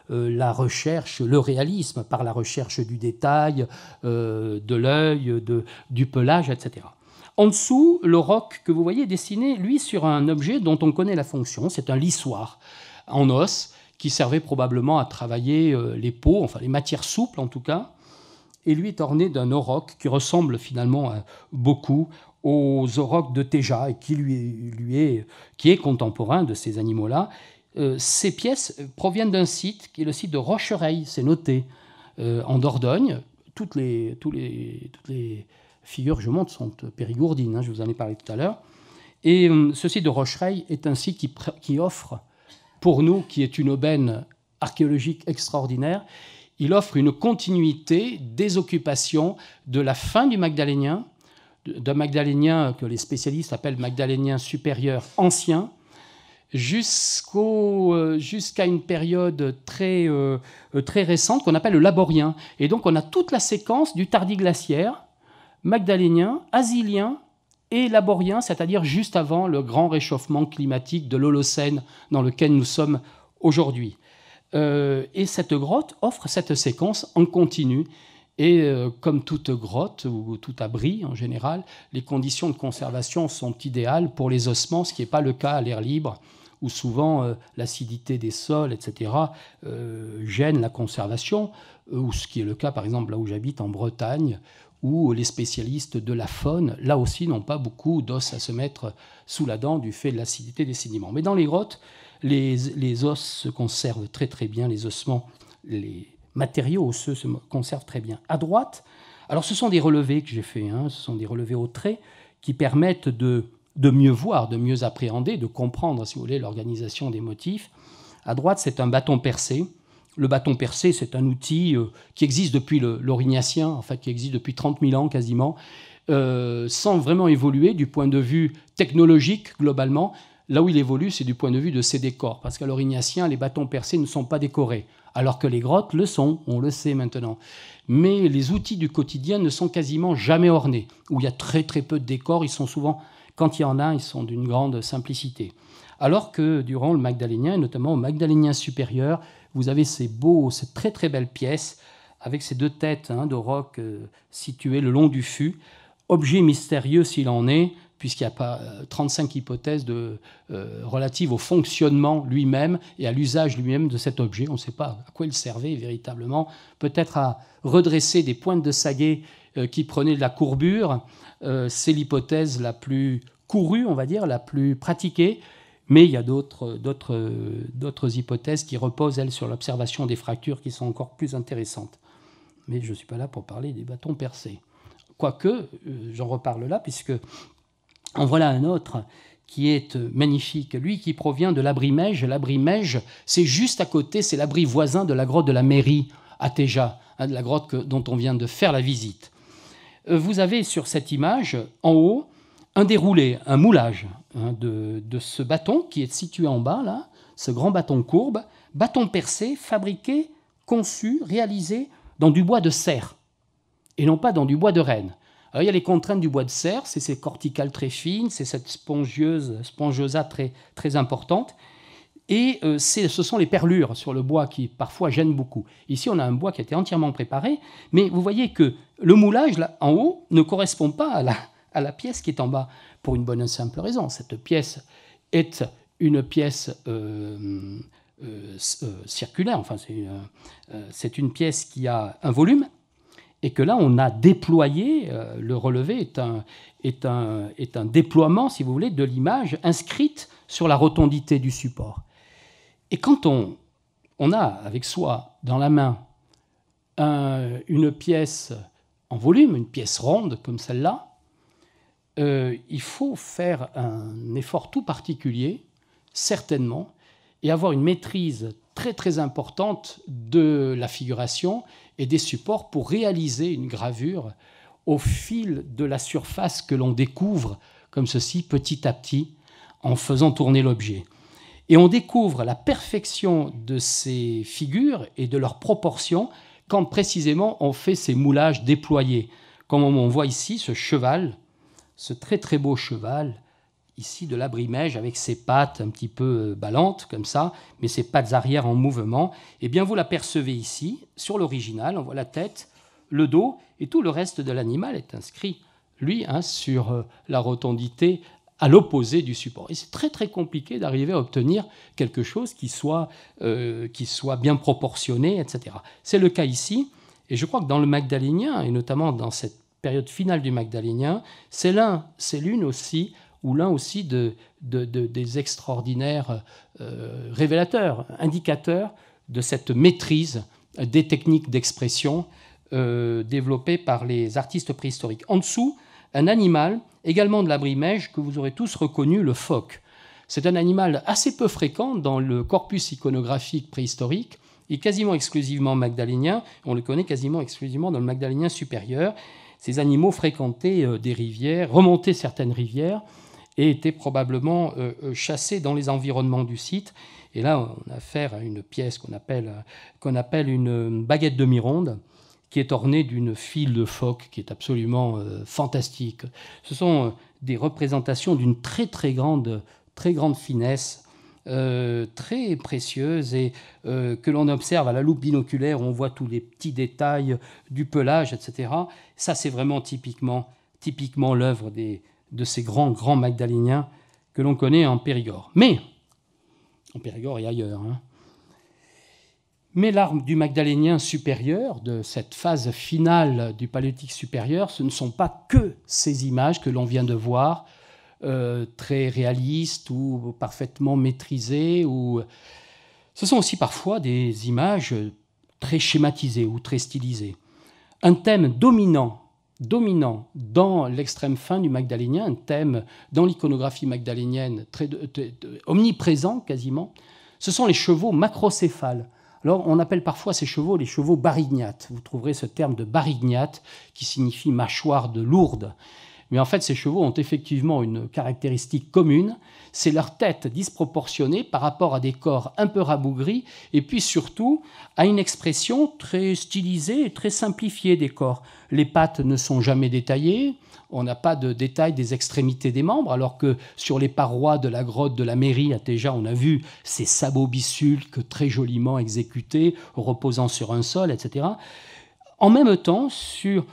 la recherche, le réalisme par la recherche du détail, de l'œil, du pelage, etc. En dessous, le roc que vous voyez dessiné, lui, sur un objet dont on connaît la fonction, c'est un lissoir en os qui servait probablement à travailler euh, les peaux, enfin les matières souples en tout cas. Et lui est orné d'un auroch qui ressemble finalement euh, beaucoup aux aurochs de Teja et qui, lui, est, euh, qui est contemporain de ces animaux-là. ces pièces proviennent d'un site qui est le site de Rochereil, c'est noté, en Dordogne. Toutes les, toutes les figures, je montre, sont périgourdines, hein, je vous en ai parlé tout à l'heure. Et euh, ce site de Rocheray est un site qui, offre, pour nous, qui est une aubaine archéologique extraordinaire, il offre une continuité des occupations de la fin du Magdalénien, d'un Magdalénien que les spécialistes appellent Magdalénien supérieur ancien, euh, jusqu'à une période très, euh, très récente qu'on appelle le Laborien. Et donc on a toute la séquence du tardiglaciaire magdalénien, asilien et laborien, c'est-à-dire juste avant le grand réchauffement climatique de l'Holocène dans lequel nous sommes aujourd'hui. Euh, et cette grotte offre cette séquence en continu. Et euh, comme toute grotte ou tout abri en général, les conditions de conservation sont idéales pour les ossements, ce qui n'est pas le cas à l'air libre, où souvent euh, l'acidité des sols, etc., gêne la conservation, ou ce qui est le cas par exemple là où j'habite en Bretagne, où les spécialistes de la faune, là aussi, n'ont pas beaucoup d'os à se mettre sous la dent du fait de l'acidité des sédiments. Mais dans les grottes, les, os se conservent très très bien, les ossements, les matériaux osseux se conservent très bien. À droite, alors ce sont des relevés que j'ai faits, hein, ce sont des relevés au trait qui permettent de, de mieux voir, de mieux appréhender, de comprendre, si vous voulez, l'organisation des motifs. À droite, c'est un bâton percé le bâton percé, c'est un outil euh, qui existe depuis l'Orignacien, en fait, qui existe depuis 30 000 ans quasiment, euh, sans vraiment évoluer du point de vue technologique globalement. Là où il évolue, c'est du point de vue de ses décors, parce qu'à l'Orignacien, les bâtons percés ne sont pas décorés, alors que les grottes le sont, on le sait maintenant. Mais les outils du quotidien ne sont quasiment jamais ornés, où il y a très très peu de décors, ils sont souvent, quand il y en a, ils sont d'une grande simplicité. Alors que durant le Magdalénien, et notamment au Magdalénien supérieur, vous avez ces beaux, ces très très belles pièces avec ces deux têtes hein, de roc euh, situées le long du fût. Objet mystérieux s'il en est, puisqu'il n'y a pas 35 euh, hypothèses euh, relatives au fonctionnement lui-même et à l'usage lui-même de cet objet. On ne sait pas à quoi il servait véritablement. Peut-être à redresser des pointes de saguet qui prenaient de la courbure. C'est l'hypothèse la plus courue, on va dire, la plus pratiquée. Mais il y a d'autres hypothèses qui reposent, elles, sur l'observation des fractures qui sont encore plus intéressantes. Mais je ne suis pas là pour parler des bâtons percés. Quoique, euh, j'en reparle là, puisque en voilà un autre qui est euh, magnifique, lui qui provient de l'abri L'abri L'abrimège, c'est juste à côté, c'est l'abri voisin de la grotte de la mairie à Téja, hein, de la grotte dont on vient de faire la visite. Euh, vous avez sur cette image, en haut, un déroulé, un moulage hein, de, ce bâton qui est situé en bas, là, ce grand bâton courbe, bâton percé, fabriqué, conçu, réalisé dans du bois de serre et non pas dans du bois de renne. il y a les contraintes du bois de serre, c'est ces corticales très fines, c'est cette spongieuse, spongieuse très, très importante. Et euh, ce sont les perlures sur le bois qui parfois gênent beaucoup. Ici, on a un bois qui a été entièrement préparé, mais vous voyez que le moulage là, en haut ne correspond pas à la, à la pièce qui est en bas, pour une bonne et simple raison. Cette pièce est une pièce euh, euh, euh, circulaire, enfin c'est une, pièce qui a un volume, et que là on a déployé, le relevé est un, est, un, est un déploiement, si vous voulez, de l'image inscrite sur la rotondité du support. Et quand on, on a avec soi, dans la main, une pièce en volume, une pièce ronde comme celle-là, euh, il faut faire un effort tout particulier, certainement, et avoir une maîtrise très très importante de la figuration et des supports pour réaliser une gravure au fil de la surface que l'on découvre comme ceci petit à petit en faisant tourner l'objet. Et on découvre la perfection de ces figures et de leurs proportions quand précisément on fait ces moulages déployés, comme on voit ici ce cheval ce très très beau cheval, ici de l'abrimège, avec ses pattes un petit peu euh, ballantes, comme ça, mais ses pattes arrière en mouvement, eh bien vous l'apercevez ici, sur l'original, on voit la tête, le dos, et tout le reste de l'animal est inscrit, lui, hein, sur euh, la rotondité à l'opposé du support. Et c'est très très compliqué d'arriver à obtenir quelque chose qui soit, euh, qui soit bien proportionné, etc. C'est le cas ici, et je crois que dans le Magdalénien, et notamment dans cette période finale du Magdalénien, c'est l'un, c'est l'une aussi, ou l'un aussi de, des extraordinaires euh, révélateurs, indicateurs de cette maîtrise des techniques d'expression euh, développées par les artistes préhistoriques. En dessous, un animal, également de l'abri-mège, que vous aurez tous reconnu, le phoque. C'est un animal assez peu fréquent dans le corpus iconographique préhistorique, et quasiment exclusivement magdalénien. On le connaît quasiment exclusivement dans le magdalénien supérieur. Ces animaux fréquentaient euh, des rivières, remontaient certaines rivières et étaient probablement euh, euh, chassés dans les environnements du site. Et là, on a affaire à une pièce qu'on appelle, qu'on appelle une baguette de Mironde, qui est ornée d'une file de phoques qui est absolument fantastique. Ce sont des représentations d'une très très grande, très grande finesse euh, très précieuses et euh, que l'on observe à la loupe binoculaire, on voit tous les petits détails du pelage, etc. Ça, c'est vraiment typiquement, typiquement l'œuvre de ces grands, grands Magdaléniens que l'on connaît en Périgord. Mais, en Périgord et ailleurs, hein. mais l'arme du Magdalénien supérieur, de cette phase finale du paléolithique supérieur, ce ne sont pas que ces images que l'on vient de voir, euh, très réalistes ou parfaitement maîtrisés. Ou... Ce sont aussi parfois des images très schématisées ou très stylisées. Un thème dominant, dominant dans l'extrême fin du magdalénien, un thème dans l'iconographie magdalénienne omniprésent quasiment, ce sont les chevaux macrocéphales. Alors, on appelle parfois ces chevaux les chevaux barignates. Vous trouverez ce terme de barignate qui signifie mâchoire de lourde. Mais en fait, ces chevaux ont effectivement une caractéristique commune, c'est leur tête disproportionnée par rapport à des corps un peu rabougris, et puis surtout à une expression très stylisée et très simplifiée des corps. Les pattes ne sont jamais détaillées, on n'a pas de détail des extrémités des membres, alors que sur les parois de la grotte de la mairie à on a vu ces sabots bisulques très joliment exécutés, reposant sur un sol, etc. En même temps, sur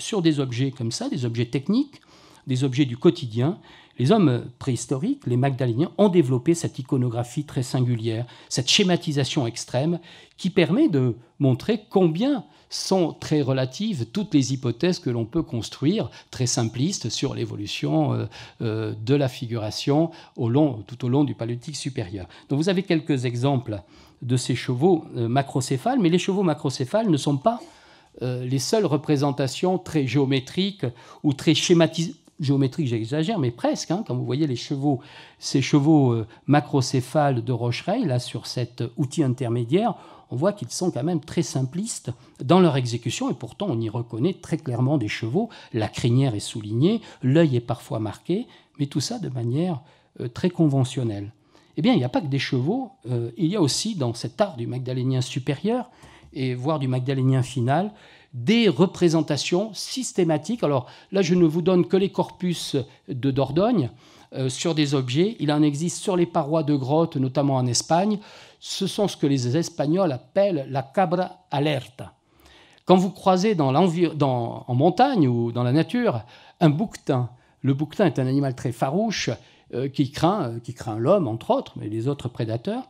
sur des objets comme ça, des objets techniques, des objets du quotidien, les hommes préhistoriques, les Magdaléniens, ont développé cette iconographie très singulière, cette schématisation extrême qui permet de montrer combien sont très relatives toutes les hypothèses que l'on peut construire, très simplistes, sur l'évolution euh, euh, de la figuration tout au long du paléolithique supérieur. Donc vous avez quelques exemples de ces chevaux euh, macrocéphales, mais les chevaux macrocéphales ne sont pas euh, les seules représentations très géométriques ou très schématisées, géométriques j'exagère, mais presque, hein, quand vous voyez les chevaux, ces chevaux euh, macrocéphales de Rocheray, là sur cet outil intermédiaire, on voit qu'ils sont quand même très simplistes dans leur exécution, et pourtant on y reconnaît très clairement des chevaux, la crinière est soulignée, l'œil est parfois marqué, mais tout ça de manière euh, très conventionnelle. Eh bien, il n'y a pas que des chevaux, il y a aussi dans cet art du Magdalénien supérieur et voire du Magdalénien final, des représentations systématiques. Alors là, je ne vous donne que les corpus de Dordogne euh, sur des objets. Il en existe sur les parois de grottes, notamment en Espagne. Ce sont ce que les Espagnols appellent la cabra alerta. Quand vous croisez dans, en montagne ou dans la nature un bouquetin, le bouquetin est un animal très farouche euh, qui craint, euh, qui craint l'homme entre autres, mais les autres prédateurs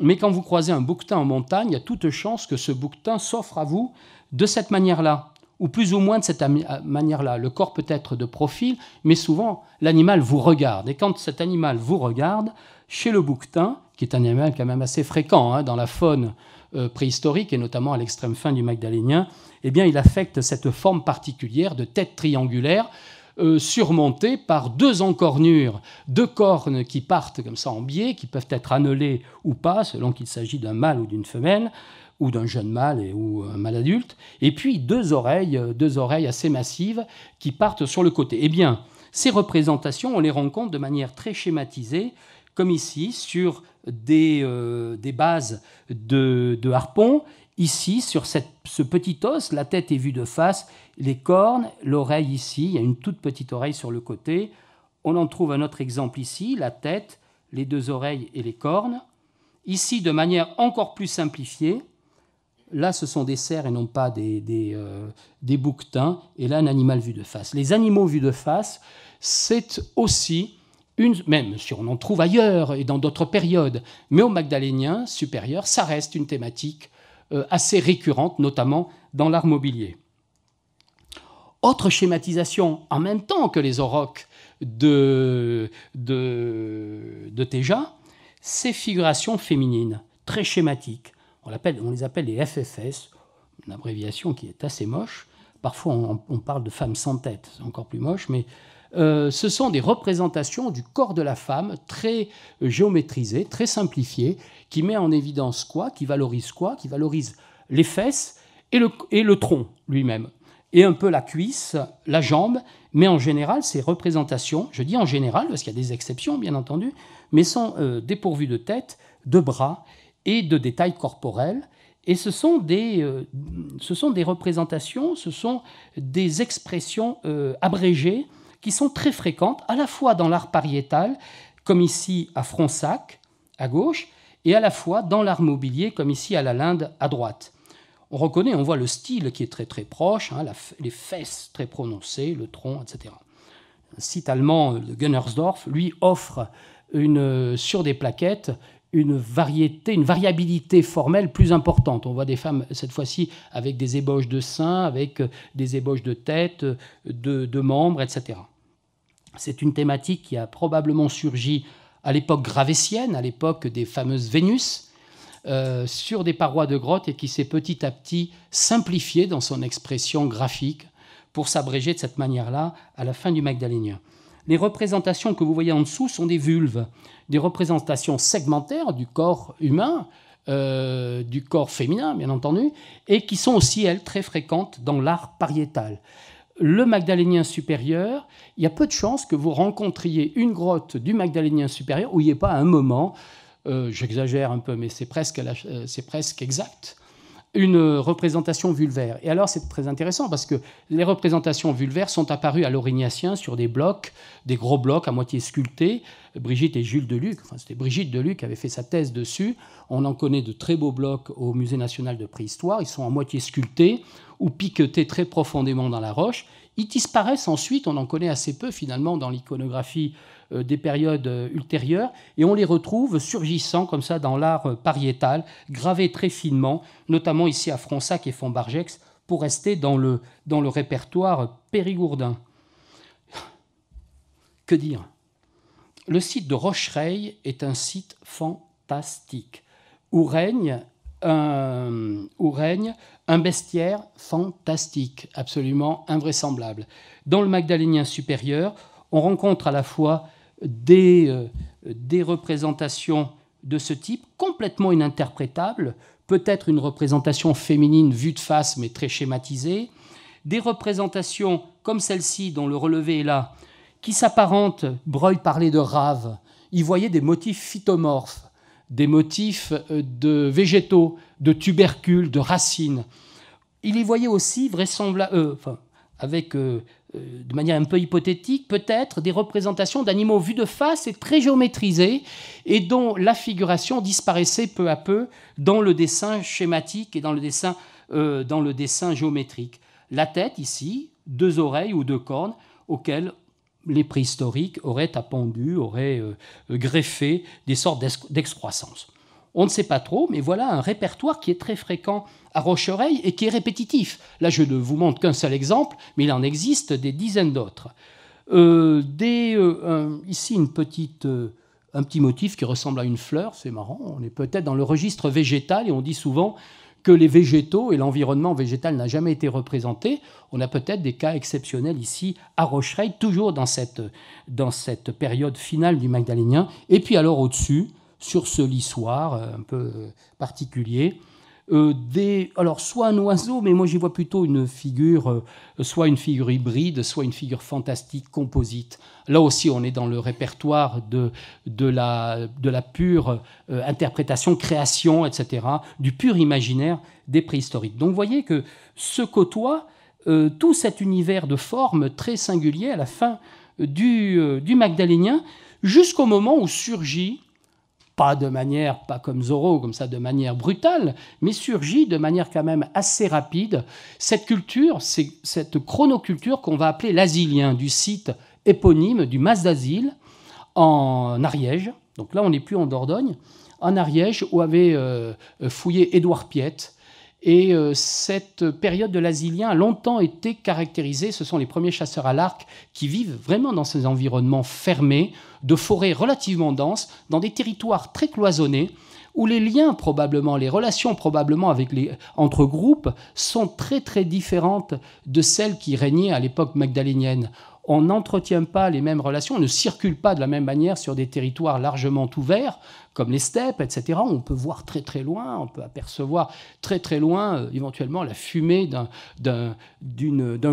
mais quand vous croisez un bouquetin en montagne, il y a toute chance que ce bouquetin s'offre à vous de cette manière-là, ou plus ou moins de cette euh, manière-là. Le corps peut être de profil, mais souvent l'animal vous regarde. Et quand cet animal vous regarde, chez le bouquetin, qui est un animal quand même assez fréquent hein, dans la faune euh, préhistorique et notamment à l'extrême fin du Magdalénien, eh bien, il affecte cette forme particulière de tête triangulaire euh, surmontés par deux encornures, deux cornes qui partent comme ça en biais, qui peuvent être annelées ou pas, selon qu'il s'agit d'un mâle ou d'une femelle, ou d'un jeune mâle ou un mâle adulte, et puis deux oreilles, euh, deux oreilles assez massives qui partent sur le côté. Eh bien, ces représentations, on les rencontre de manière très schématisée, comme ici, sur des, euh, bases de, de harpons Ici, sur ce petit os, la tête est vue de face, les cornes, l'oreille ici, il y a une toute petite oreille sur le côté. On en trouve un autre exemple ici, la tête, les deux oreilles et les cornes. Ici, de manière encore plus simplifiée, là, ce sont des cerfs et non pas des, des euh, bouquetins, et là, un animal vu de face. Les animaux vus de face, c'est aussi une, même si on en trouve ailleurs et dans d'autres périodes, mais au Magdalénien supérieur, ça reste une thématique euh, assez récurrentes, notamment dans l'art mobilier. Autre schématisation, en même temps que les orocs de, de, ces figurations féminines, très schématiques. On, les appelle les FFS, une abréviation qui est assez moche. Parfois, on, on parle de femmes sans tête, c'est encore plus moche, mais euh, ce sont des représentations du corps de la femme très euh, géométrisées, très simplifiées, qui met en évidence quoi Qui valorise quoi Qui valorise les fesses et le, tronc lui-même, et un peu la cuisse, la jambe, mais en général, ces représentations, je dis en général parce qu'il y a des exceptions bien entendu, mais sont euh, dépourvues de tête, de bras et de détails corporels. Et ce sont des, représentations, ce sont des expressions abrégées qui sont très fréquentes, à la fois dans l'art pariétal, comme ici à Fronsac, à gauche, et à la fois dans l'art mobilier, comme ici à la Linde, à droite. On reconnaît, on voit le style qui est très très proche, hein, les fesses très prononcées, le tronc, etc. Un site allemand, euh, de Gunnersdorf, lui offre euh, sur des plaquettes une variété, une variabilité formelle plus importante. On voit des femmes, cette fois-ci, avec des ébauches de seins, avec euh, des ébauches de tête, de, de membres, etc. C'est une thématique qui a probablement surgi à l'époque gravétienne, à l'époque des fameuses Vénus, euh, sur des parois de grottes et qui s'est petit à petit simplifiée dans son expression graphique pour s'abréger de cette manière-là à la fin du Magdalénien. Les représentations que vous voyez en dessous sont des vulves, des représentations segmentaires du corps humain, euh, du corps féminin, bien entendu, et qui sont aussi, elles, très fréquentes dans l'art pariétal le Magdalénien supérieur, il y a peu de chances que vous rencontriez une grotte du Magdalénien supérieur où il n'y ait pas un moment, euh, j'exagère un peu, mais c'est presque, euh, c'est presque exact, une représentation vulvaire. Et alors c'est très intéressant parce que les représentations vulvaires sont apparues à l'Aurignacien sur des blocs, des gros blocs à moitié sculptés. Brigitte et Jules Deluc, enfin c'était Brigitte Deluc qui avait fait sa thèse dessus. On en connaît de très beaux blocs au Musée national de préhistoire. Ils sont à moitié sculptés, ou piquetés très profondément dans la roche. Ils disparaissent ensuite, on en connaît assez peu finalement dans l'iconographie euh, des périodes euh, ultérieures, et on les retrouve surgissant comme ça dans l'art euh, pariétal, gravés très finement, notamment ici à Fronsac et font pour rester dans le, dans le répertoire périgourdin. Que dire Le site de Rochereille est un site fantastique, où règne, un, où règne un bestiaire fantastique, absolument invraisemblable. Dans le Magdalénien supérieur, on rencontre à la fois euh, des, représentations de ce type, complètement ininterprétables, peut-être une représentation féminine vue de face mais très schématisée, des représentations comme celle-ci dont le relevé est là, qui s'apparentent, Breuil parlait de rave, il voyait des motifs phytomorphes, des motifs euh, de végétaux, de tubercules, de racines. Il y voyait aussi vraisemblablement, euh, avec euh, de manière un peu hypothétique, peut-être des représentations d'animaux vus de face et très géométrisés, et dont la figuration disparaissait peu à peu dans le dessin schématique et dans le dessin, dans le dessin géométrique. La tête ici, deux oreilles ou deux cornes, auxquelles les préhistoriques auraient appendu, auraient euh, euh, greffé des sortes d'excroissances. On ne sait pas trop, mais voilà un répertoire qui est très fréquent à Rochereil et qui est répétitif. Là, je ne vous montre qu'un seul exemple, mais il en existe des dizaines d'autres. Euh, ici, une petite, un petit motif qui ressemble à une fleur, c'est marrant. On est peut-être dans le registre végétal et on dit souvent que les végétaux et l'environnement végétal n'a jamais été représenté. On a peut-être des cas exceptionnels ici à Rocherey, toujours dans cette, dans cette période finale du Magdalénien. Et puis alors au-dessus, sur ce lissoir euh, un peu euh, particulier, euh, alors soit un oiseau, mais moi j'y vois plutôt une figure, euh, soit une figure hybride, soit une figure fantastique composite. Là aussi, on est dans le répertoire de, la, de la pure euh, interprétation, création, etc., du pur imaginaire des préhistoriques. Donc vous voyez que se côtoie tout cet univers de formes très singulier à la fin du, du Magdalénien, jusqu'au moment où surgit pas de manière, pas comme Zorro, comme ça, de manière brutale, mais surgit de manière quand même assez rapide cette culture, cette chronoculture qu'on va appeler l'asilien, du site éponyme du Mas d'Asile en Ariège. Donc là, on n'est plus en Dordogne, en Ariège, où avait euh, fouillé Édouard Piette, et euh, cette période de l'asilien a longtemps été caractérisée, ce sont les premiers chasseurs à l'arc qui vivent vraiment dans ces environnements fermés, de forêts relativement denses, dans des territoires très cloisonnés, où les liens probablement, les relations probablement avec les, entre groupes sont très très différentes de celles qui régnaient à l'époque magdalénienne on n'entretient pas les mêmes relations, on ne circule pas de la même manière sur des territoires largement ouverts, comme les steppes, etc. On peut voir très très loin, on peut apercevoir très très loin euh, éventuellement la fumée d'un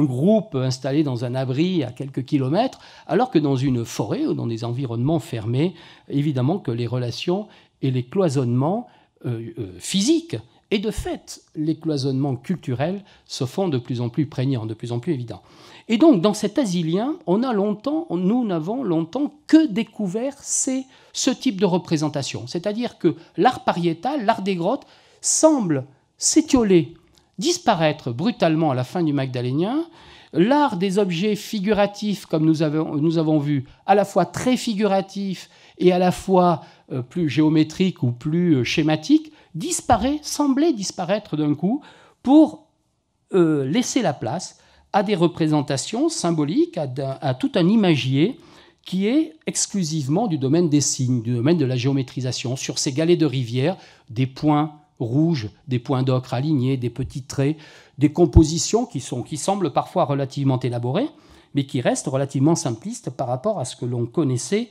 groupe installé dans un abri à quelques kilomètres, alors que dans une forêt ou dans des environnements fermés, évidemment que les relations et les cloisonnements euh, euh, physiques et de fait, les cloisonnements culturels se font de plus en plus prégnants, de plus en plus évidents. Et donc, dans cet asilien, on a longtemps, nous n'avons longtemps que découvert ces, ce type de représentation. C'est-à-dire que l'art pariétal, l'art des grottes, semble s'étioler, disparaître brutalement à la fin du Magdalénien. L'art des objets figuratifs, comme nous avons, vu, à la fois très figuratif et à la fois euh, plus géométrique ou plus euh, schématique, disparaît, semblait disparaître d'un coup pour euh, laisser la place à des représentations symboliques, à, tout un imagier qui est exclusivement du domaine des signes, du domaine de la géométrisation. Sur ces galets de rivière, des points rouges, des points d'ocre alignés, des petits traits, des compositions qui, sont, qui semblent parfois relativement élaborées, mais qui restent relativement simplistes par rapport à ce que l'on connaissait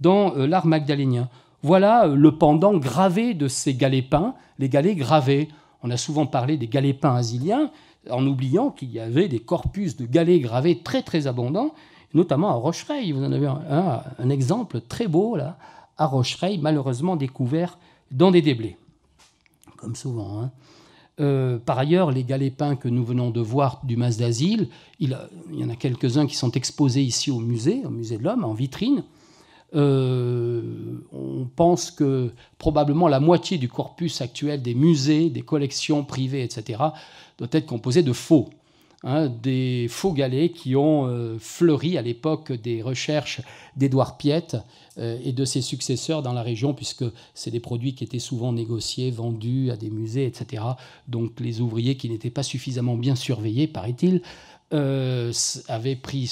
dans euh, l'art magdalénien. Voilà euh, le pendant gravé de ces galets peints, les galets gravés. On a souvent parlé des galets peints asiliens, en oubliant qu'il y avait des corpus de galets gravés très très abondants, notamment à Rochereil. Vous en avez un, exemple très beau là, à Rocheray, malheureusement découvert dans des déblais, comme souvent. Hein. Euh, par ailleurs, les galets peints que nous venons de voir du Mas d'Asile, il, y en a quelques-uns qui sont exposés ici au musée, au musée de l'Homme, en vitrine. Euh, on pense que probablement la moitié du corpus actuel des musées, des collections privées, etc., doit être composé de faux. Hein, des faux galets qui ont euh, fleuri à l'époque des recherches d'Édouard Piette euh, et de ses successeurs dans la région, puisque c'est des produits qui étaient souvent négociés, vendus à des musées, etc. Donc les ouvriers qui n'étaient pas suffisamment bien surveillés, paraît-il, euh, avaient pris,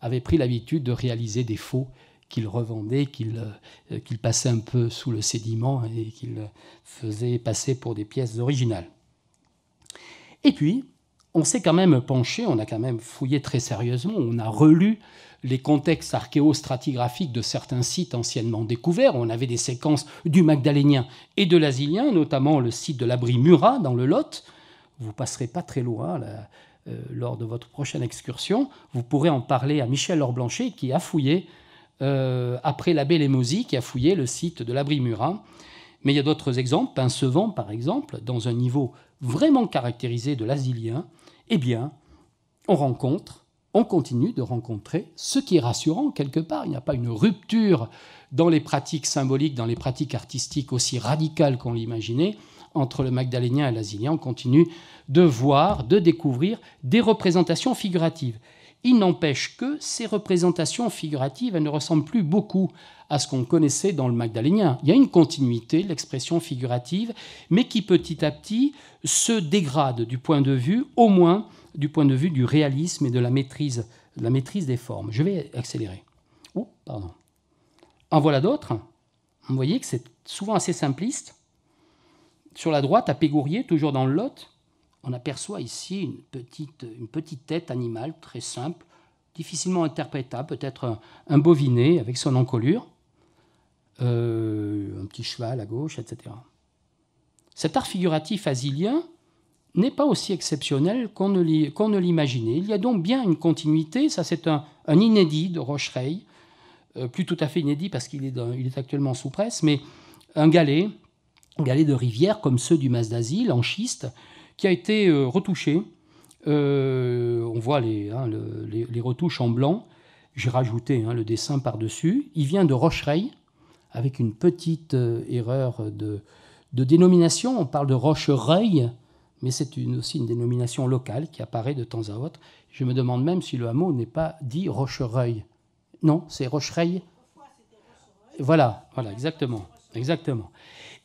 l'habitude de réaliser des faux qu'ils revendaient, qu'ils passaient un peu sous le sédiment hein, et qu'ils faisaient passer pour des pièces originales. Et puis, on s'est quand même penché, on a quand même fouillé très sérieusement, on a relu les contextes archéostratigraphiques de certains sites anciennement découverts. On avait des séquences du Magdalénien et de l'Asilien, notamment le site de l'abri Murat dans le Lot. Vous passerez pas très loin euh, lors de votre prochaine excursion. Vous pourrez en parler à Michel Orblanchet qui a fouillé, euh, après l'abbé Lémozy, qui a fouillé le site de l'abri Murat. Mais il y a d'autres exemples, Pincevent par exemple, dans un niveau vraiment caractérisé de l'asilien, eh bien, on rencontre, on continue de rencontrer, ce qui est rassurant quelque part. Il n'y a pas une rupture dans les pratiques symboliques, dans les pratiques artistiques aussi radicales qu'on l'imaginait. Entre le magdalénien et l'asilien, on continue de voir, de découvrir des représentations figuratives. Il n'empêche que ces représentations figuratives, ne ressemblent plus beaucoup à ce qu'on connaissait dans le Magdalénien. Il y a une continuité, l'expression figurative, mais qui petit à petit se dégrade du point de vue, au moins du point de vue du réalisme et de la maîtrise, de la maîtrise des formes. Je vais accélérer. Oh, pardon. En voilà d'autres. Vous voyez que c'est souvent assez simpliste. Sur la droite, à Pégourier, toujours dans le Lot, on aperçoit ici une petite, tête animale très simple, difficilement interprétable, peut-être un, bovinet avec son encolure, euh, un petit cheval à gauche, etc. Cet art figuratif asilien n'est pas aussi exceptionnel qu'on ne l'imaginait. Il y a donc bien une continuité, ça c'est un, inédit de Rocheray, euh, plus tout à fait inédit parce qu'il est, est actuellement sous presse, mais un galet, galet de rivière comme ceux du Mas d'Asile en schiste, qui a été euh, retouché. Euh, on voit hein, les, les, retouches en blanc. J'ai rajouté hein, le dessin par-dessus. Il vient de Rocherey, avec une petite euh, erreur de, de, dénomination. On parle de Rochereuil, mais c'est aussi une dénomination locale qui apparaît de temps à autre. Je me demande même si le hameau n'est pas dit Rochereuil. Non, c'est Rochereuil. Voilà, voilà, exactement, exactement.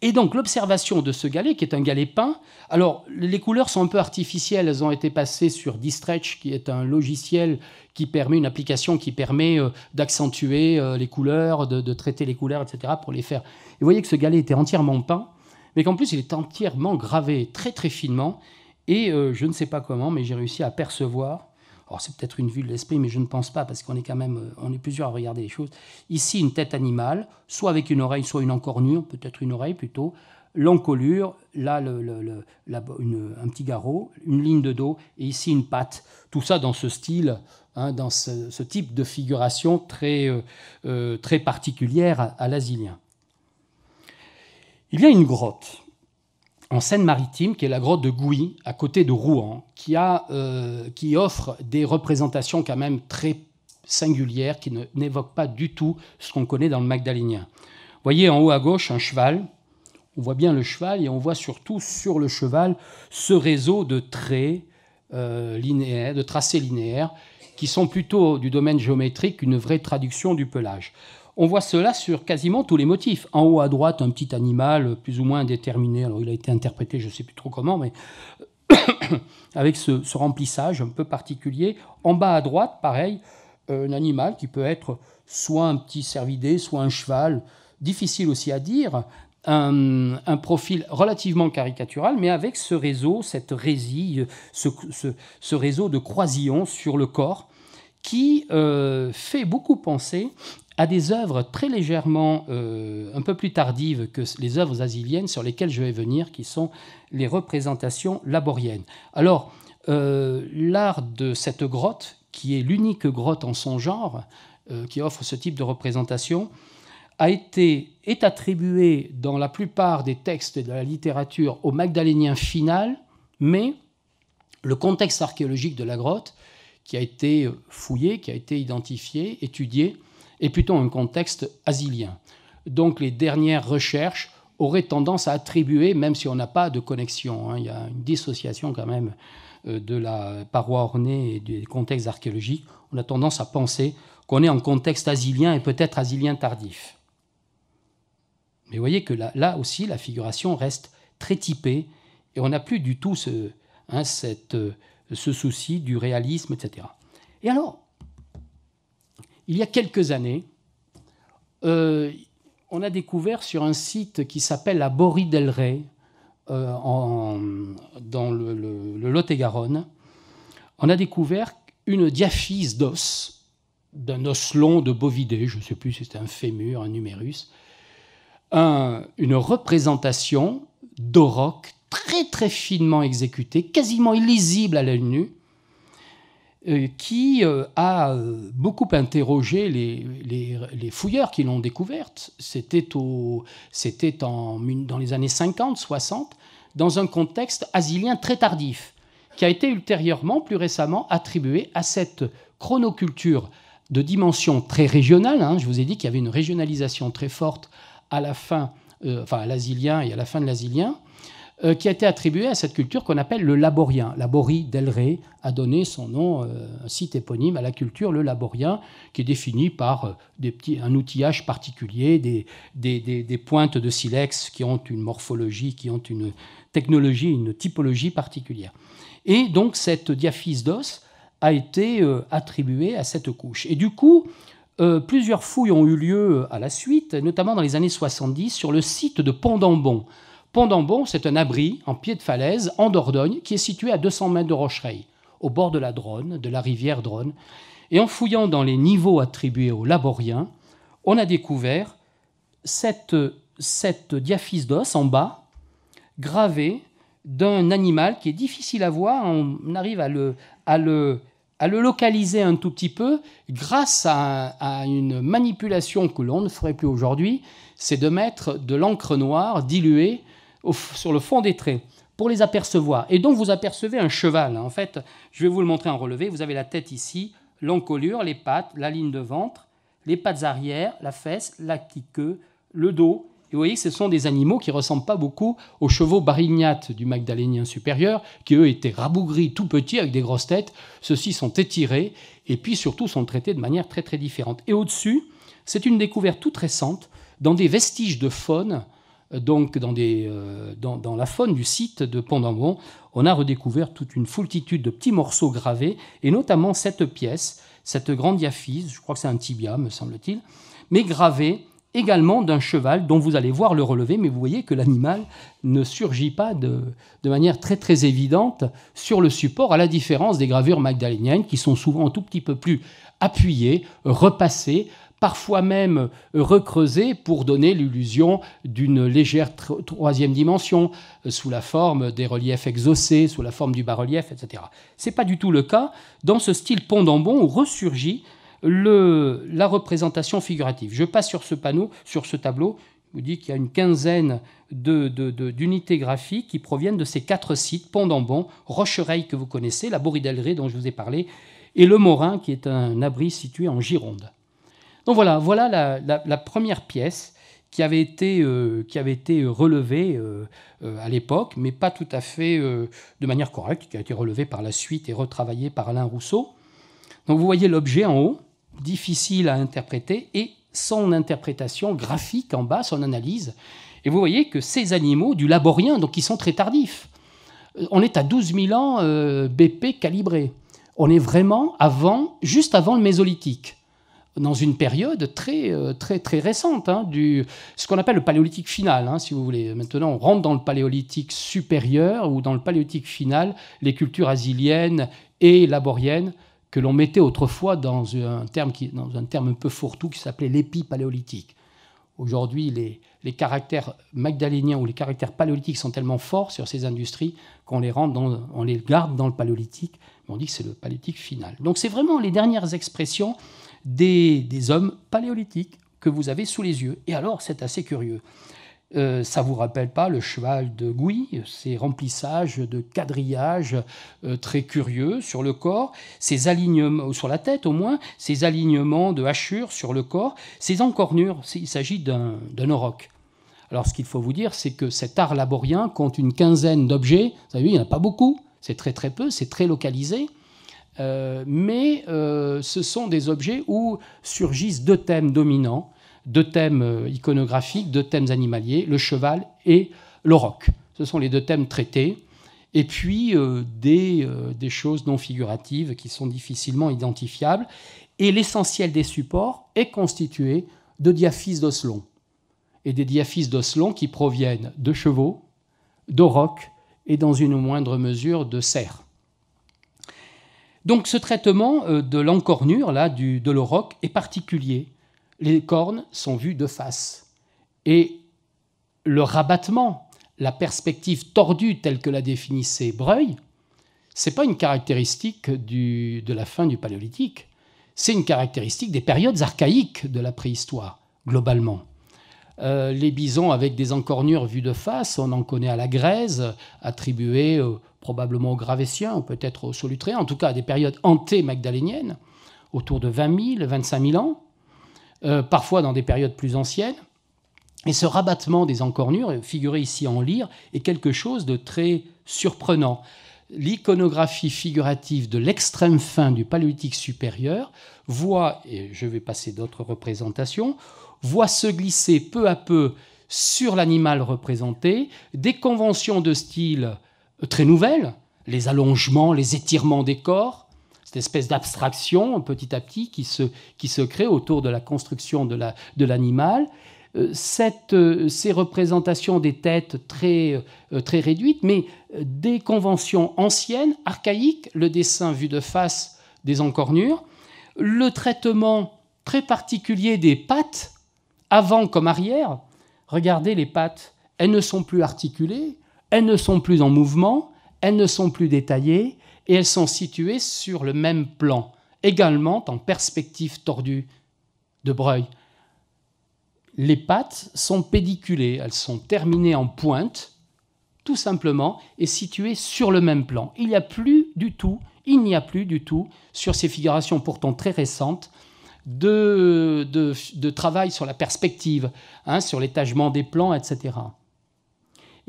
Et donc l'observation de ce galet, qui est un galet peint, alors les couleurs sont un peu artificielles, elles ont été passées sur Distretch, qui est un logiciel qui permet, une application qui permet euh, d'accentuer euh, les couleurs, de, traiter les couleurs, etc., pour les faire. vous voyez que ce galet était entièrement peint, mais qu'en plus il est entièrement gravé très très finement, et euh, je ne sais pas comment, mais j'ai réussi à percevoir alors c'est peut-être une vue de l'esprit, mais je ne pense pas, parce qu'on est quand même, euh, on est plusieurs à regarder les choses. Ici, une tête animale, soit avec une oreille, soit une encornure, peut-être une oreille plutôt, l'encolure, là, un petit garrot, une ligne de dos, et ici une patte. Tout ça dans ce style, hein, dans ce, type de figuration très, euh, euh, très particulière à l'asilien. Il y a une grotte en Seine-Maritime, qui est la grotte de Gouy, à côté de Rouen, qui, a, euh, offre des représentations quand même très singulières, qui n'évoquent pas du tout ce qu'on connaît dans le Magdalénien. Vous voyez en haut à gauche un cheval. On voit bien le cheval et on voit surtout sur le cheval ce réseau de traits euh, linéaires, de tracés linéaires, qui sont plutôt du domaine géométrique une vraie traduction du pelage. On voit cela sur quasiment tous les motifs. En haut à droite, un petit animal euh, plus ou moins indéterminé. Alors il a été interprété, je ne sais plus trop comment, mais avec ce, remplissage un peu particulier. En bas à droite, pareil, un animal qui peut être soit un petit cervidé, soit un cheval. Difficile aussi à dire, un, profil relativement caricatural, mais avec ce réseau, cette résille, ce, réseau de croisillons sur le corps qui euh, fait beaucoup penser à des œuvres très légèrement, euh, un peu plus tardives que les œuvres asiliennes sur lesquelles je vais venir, qui sont les représentations laboriennes. Alors, euh, l'art de cette grotte, qui est l'unique grotte en son genre, euh, qui offre ce type de représentation, a été, est attribué dans la plupart des textes de la littérature au Magdalénien final, mais le contexte archéologique de la grotte, qui a été fouillé, qui a été identifié, étudié, et plutôt un contexte asilien. Donc les dernières recherches auraient tendance à attribuer, même si on n'a pas de connexion, hein, il y a une dissociation quand même euh, de la paroi ornée et des contextes archéologiques, on a tendance à penser qu'on est en contexte asilien et peut-être asilien tardif. Mais voyez que là, aussi, la figuration reste très typée et on n'a plus du tout ce hein, euh, souci du réalisme, etc. Et alors, il y a quelques années, euh, on a découvert sur un site qui s'appelle la Bori del Rey, euh, en, dans le, Lot-et-Garonne, on a découvert une diaphyse d'os, d'un os long de bovidé, je ne sais plus si c'était un fémur, un numérus, une représentation d'auroch très très finement exécutée, quasiment illisible à l'œil nu, euh, qui euh, a euh, beaucoup interrogé les, fouilleurs qui l'ont découverte. C'était, c'était dans les années 50, 60, dans un contexte asilien très tardif, qui a été ultérieurement, plus récemment, attribué à cette chronoculture de dimension très régionale. Hein. Je vous ai dit qu'il y avait une régionalisation très forte à la fin, enfin à l'asilien et à la fin de l'asilien, euh, qui a été attribué à cette culture qu'on appelle le laborien. Laborie Del Rey a donné son nom, euh, un site éponyme, à la culture, le laborien, qui est défini par euh, un outillage particulier, des, pointes de silex qui ont une morphologie, qui ont une technologie, une typologie particulière. Et donc cette diaphyse d'os a été attribuée à cette couche. Et du coup, plusieurs fouilles ont eu lieu à la suite, notamment dans les années 70, sur le site de pont Pondambon, c'est un abri en pied de falaise en Dordogne qui est situé à 200 mètres de Rocheray, au bord de la Drône, de la rivière Drône. Et en fouillant dans les niveaux attribués aux laboriens, on a découvert cette, cette diaphyse d'os en bas, gravée d'un animal qui est difficile à voir. On arrive à le, localiser un tout petit peu grâce à une manipulation que l'on ne ferait plus aujourd'hui, c'est de mettre de l'encre noire diluée sur le fond des traits pour les apercevoir. Et donc vous apercevez un cheval. Hein. En fait, je vais vous le montrer en relevé. Vous avez la tête ici, l'encolure, les pattes, la ligne de ventre, les pattes arrière, la fesse, la queue, le dos. Et vous voyez que ce sont des animaux qui ressemblent pas beaucoup aux chevaux barignates du Magdalénien supérieur, qui eux étaient rabougris, tout petits, avec des grosses têtes. Ceux-ci sont étirés et puis surtout sont traités de manière très très différente. Et au-dessus, c'est une découverte toute récente dans des vestiges de faune donc euh, dans, la faune du site de pont on a redécouvert toute une foultitude de petits morceaux gravés, et notamment cette pièce, cette grande diaphyse, je crois que c'est un tibia, me semble-t-il, mais gravée également d'un cheval dont vous allez voir le relevé, mais vous voyez que l'animal ne surgit pas de, manière très très évidente sur le support, à la différence des gravures magdaléniennes qui sont souvent un tout petit peu plus appuyées, repassées, parfois même euh, recreusés pour donner l'illusion d'une légère troisième dimension, euh, sous la forme des reliefs exaucés, sous la forme du bas-relief, etc. Ce n'est pas du tout le cas. Dans ce style pont où ressurgit la représentation figurative. Je passe sur ce panneau, sur ce tableau, je vous dis qu'il y a une quinzaine d'unités graphiques qui proviennent de ces quatre sites, Pont-d'Ambon, Rochereille que vous connaissez, la Bouridellerie dont je vous ai parlé, et Le Morin qui est un abri situé en Gironde. Donc voilà, voilà la, première pièce qui avait été, euh, qui avait été relevée euh, euh, à l'époque, mais pas tout à fait de manière correcte, qui a été relevée par la suite et retravaillée par Alain Rousseau. Donc vous voyez l'objet en haut, difficile à interpréter, et son interprétation graphique en bas, son analyse. Et vous voyez que ces animaux du laborien, donc ils sont très tardifs, on est à 12 000 ans BP calibré. On est vraiment avant, juste avant le mésolithique dans une période très, euh, très, très récente, hein, du, ce qu'on appelle le paléolithique final, hein, si vous voulez. Maintenant, on rentre dans le paléolithique supérieur ou dans le paléolithique final, les cultures asiliennes et laboriennes que l'on mettait autrefois dans un terme, qui, dans un, terme un peu fourre-tout qui s'appelait l'épipaléolithique. Aujourd'hui, les, les, caractères magdaléniens ou les caractères paléolithiques sont tellement forts sur ces industries qu'on les, rentre, dans, on les garde dans le paléolithique, on dit que c'est le paléolithique final. Donc c'est vraiment les dernières expressions des, hommes paléolithiques que vous avez sous les yeux. Et alors, c'est assez curieux. Euh, ça vous rappelle pas le cheval de Gouy, ses remplissages de quadrillages euh, très curieux sur le corps, ces alignements, sur la tête au moins, ces alignements de hachures sur le corps, ces encornures. Il s'agit d'un auroch. Alors ce qu'il faut vous dire, c'est que cet art laborien compte une quinzaine d'objets. Vous savez, il n'y en a pas beaucoup, c'est très très peu, c'est très localisé. Euh, mais euh, ce sont des objets où surgissent deux thèmes dominants, deux thèmes euh, iconographiques, deux thèmes animaliers, le cheval et le roc. Ce sont les deux thèmes traités. Et puis des, choses non figuratives qui sont difficilement identifiables. Et l'essentiel des supports est constitué de diaphyses d'osselon. Et des diaphyses d'osselon qui proviennent de chevaux, de et dans une moindre mesure de cerfs. Donc ce traitement euh, de l'encornure, là, du, de l'auroch, est particulier. Les cornes sont vues de face. Et le rabattement, la perspective tordue telle que la définissait Breuil, n'est pas une caractéristique de la fin du paléolithique, c'est une caractéristique des périodes archaïques de la préhistoire, globalement. Euh, les bisons avec des encornures vues de face, on en connaît à la Grèce, attribuées probablement au Gravessien ou peut-être au Solutréen, en tout cas à des périodes anté-magdaléniennes, autour de 20 000, 25 000 ans, euh, parfois dans des périodes plus anciennes. Et ce rabattement des encornures, figuré ici en lyre, est quelque chose de très surprenant. L'iconographie figurative de l'extrême fin du paléolithique supérieur voit, et je vais passer d'autres représentations, voit se glisser peu à peu sur l'animal représenté des conventions de style très nouvelles, les allongements, les étirements des corps, cette espèce d'abstraction petit à petit qui se, qui se crée autour de la construction de l'animal. Euh, euh, ces représentations des têtes très, euh, très réduites, mais des conventions anciennes, archaïques, le dessin vu de face des encornures, le traitement très particulier des pattes, avant comme arrière. Regardez les pattes, elles ne sont plus articulées, elles ne sont plus en mouvement, elles ne sont plus détaillées, et elles sont situées sur le même plan, également en perspective tordue de Breuil. Les pattes sont pédiculées, elles sont terminées en pointe, tout simplement, et situées sur le même plan. Il n'y a plus du tout, il n'y a plus du tout, sur ces figurations pourtant très récentes, de, travail sur la perspective, hein, sur l'étagement des plans, etc.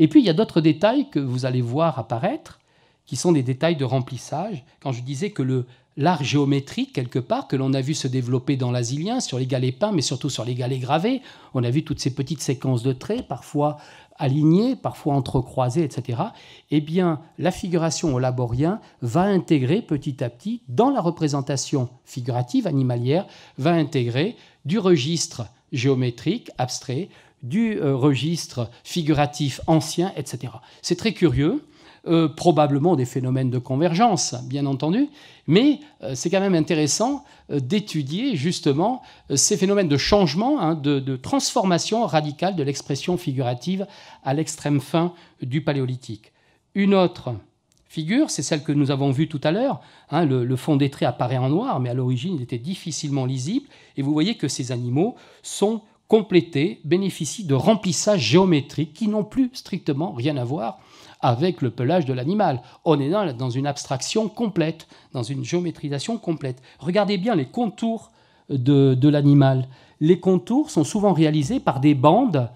Et puis, il y a d'autres détails que vous allez voir apparaître, qui sont des détails de remplissage. Quand je disais que le, l'art géométrique, quelque part, que l'on a vu se développer dans l'asilien, sur les galets peints, mais surtout sur les galets gravés. On a vu toutes ces petites séquences de traits, parfois alignées, parfois entrecroisées, etc. Eh bien, la figuration au laborien va intégrer petit à petit, dans la représentation figurative animalière, va intégrer du registre géométrique, abstrait, du euh, registre figuratif ancien, etc. C'est très curieux, euh, probablement des phénomènes de convergence, bien entendu, mais euh, c'est quand même intéressant d'étudier justement ces phénomènes de changement, hein, de, transformation radicale de l'expression figurative à l'extrême fin du paléolithique. Une autre figure, c'est celle que nous avons vue tout à l'heure. Hein, le, le, fond des traits apparaît en noir, mais à l'origine, il était difficilement lisible. Et vous voyez que ces animaux sont complétés, bénéficient de remplissages géométriques qui n'ont plus strictement rien à voir avec le pelage de l'animal. On est dans une abstraction complète, dans une géométrisation complète. Regardez bien les contours de, l'animal. Les contours sont souvent réalisés par des bandes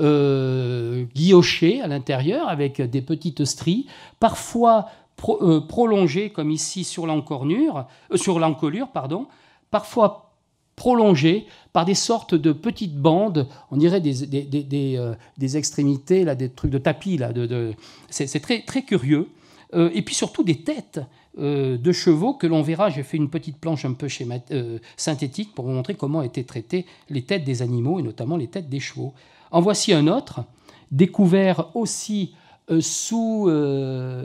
euh, guillochées à l'intérieur avec des petites stries, parfois euh, prolongées comme ici sur l'encolure, euh, sur l'encolure pardon, parfois prolongée par des sortes de petites bandes, on dirait des, des, euh, extrémités, là, des trucs de tapis. Là, de, C'est, très, très curieux. Euh, et puis surtout des têtes euh, de chevaux que l'on verra. J'ai fait une petite planche un peu synthétique pour vous montrer comment étaient traitées les têtes des animaux et notamment les têtes des chevaux. En voici un autre, découvert aussi sous,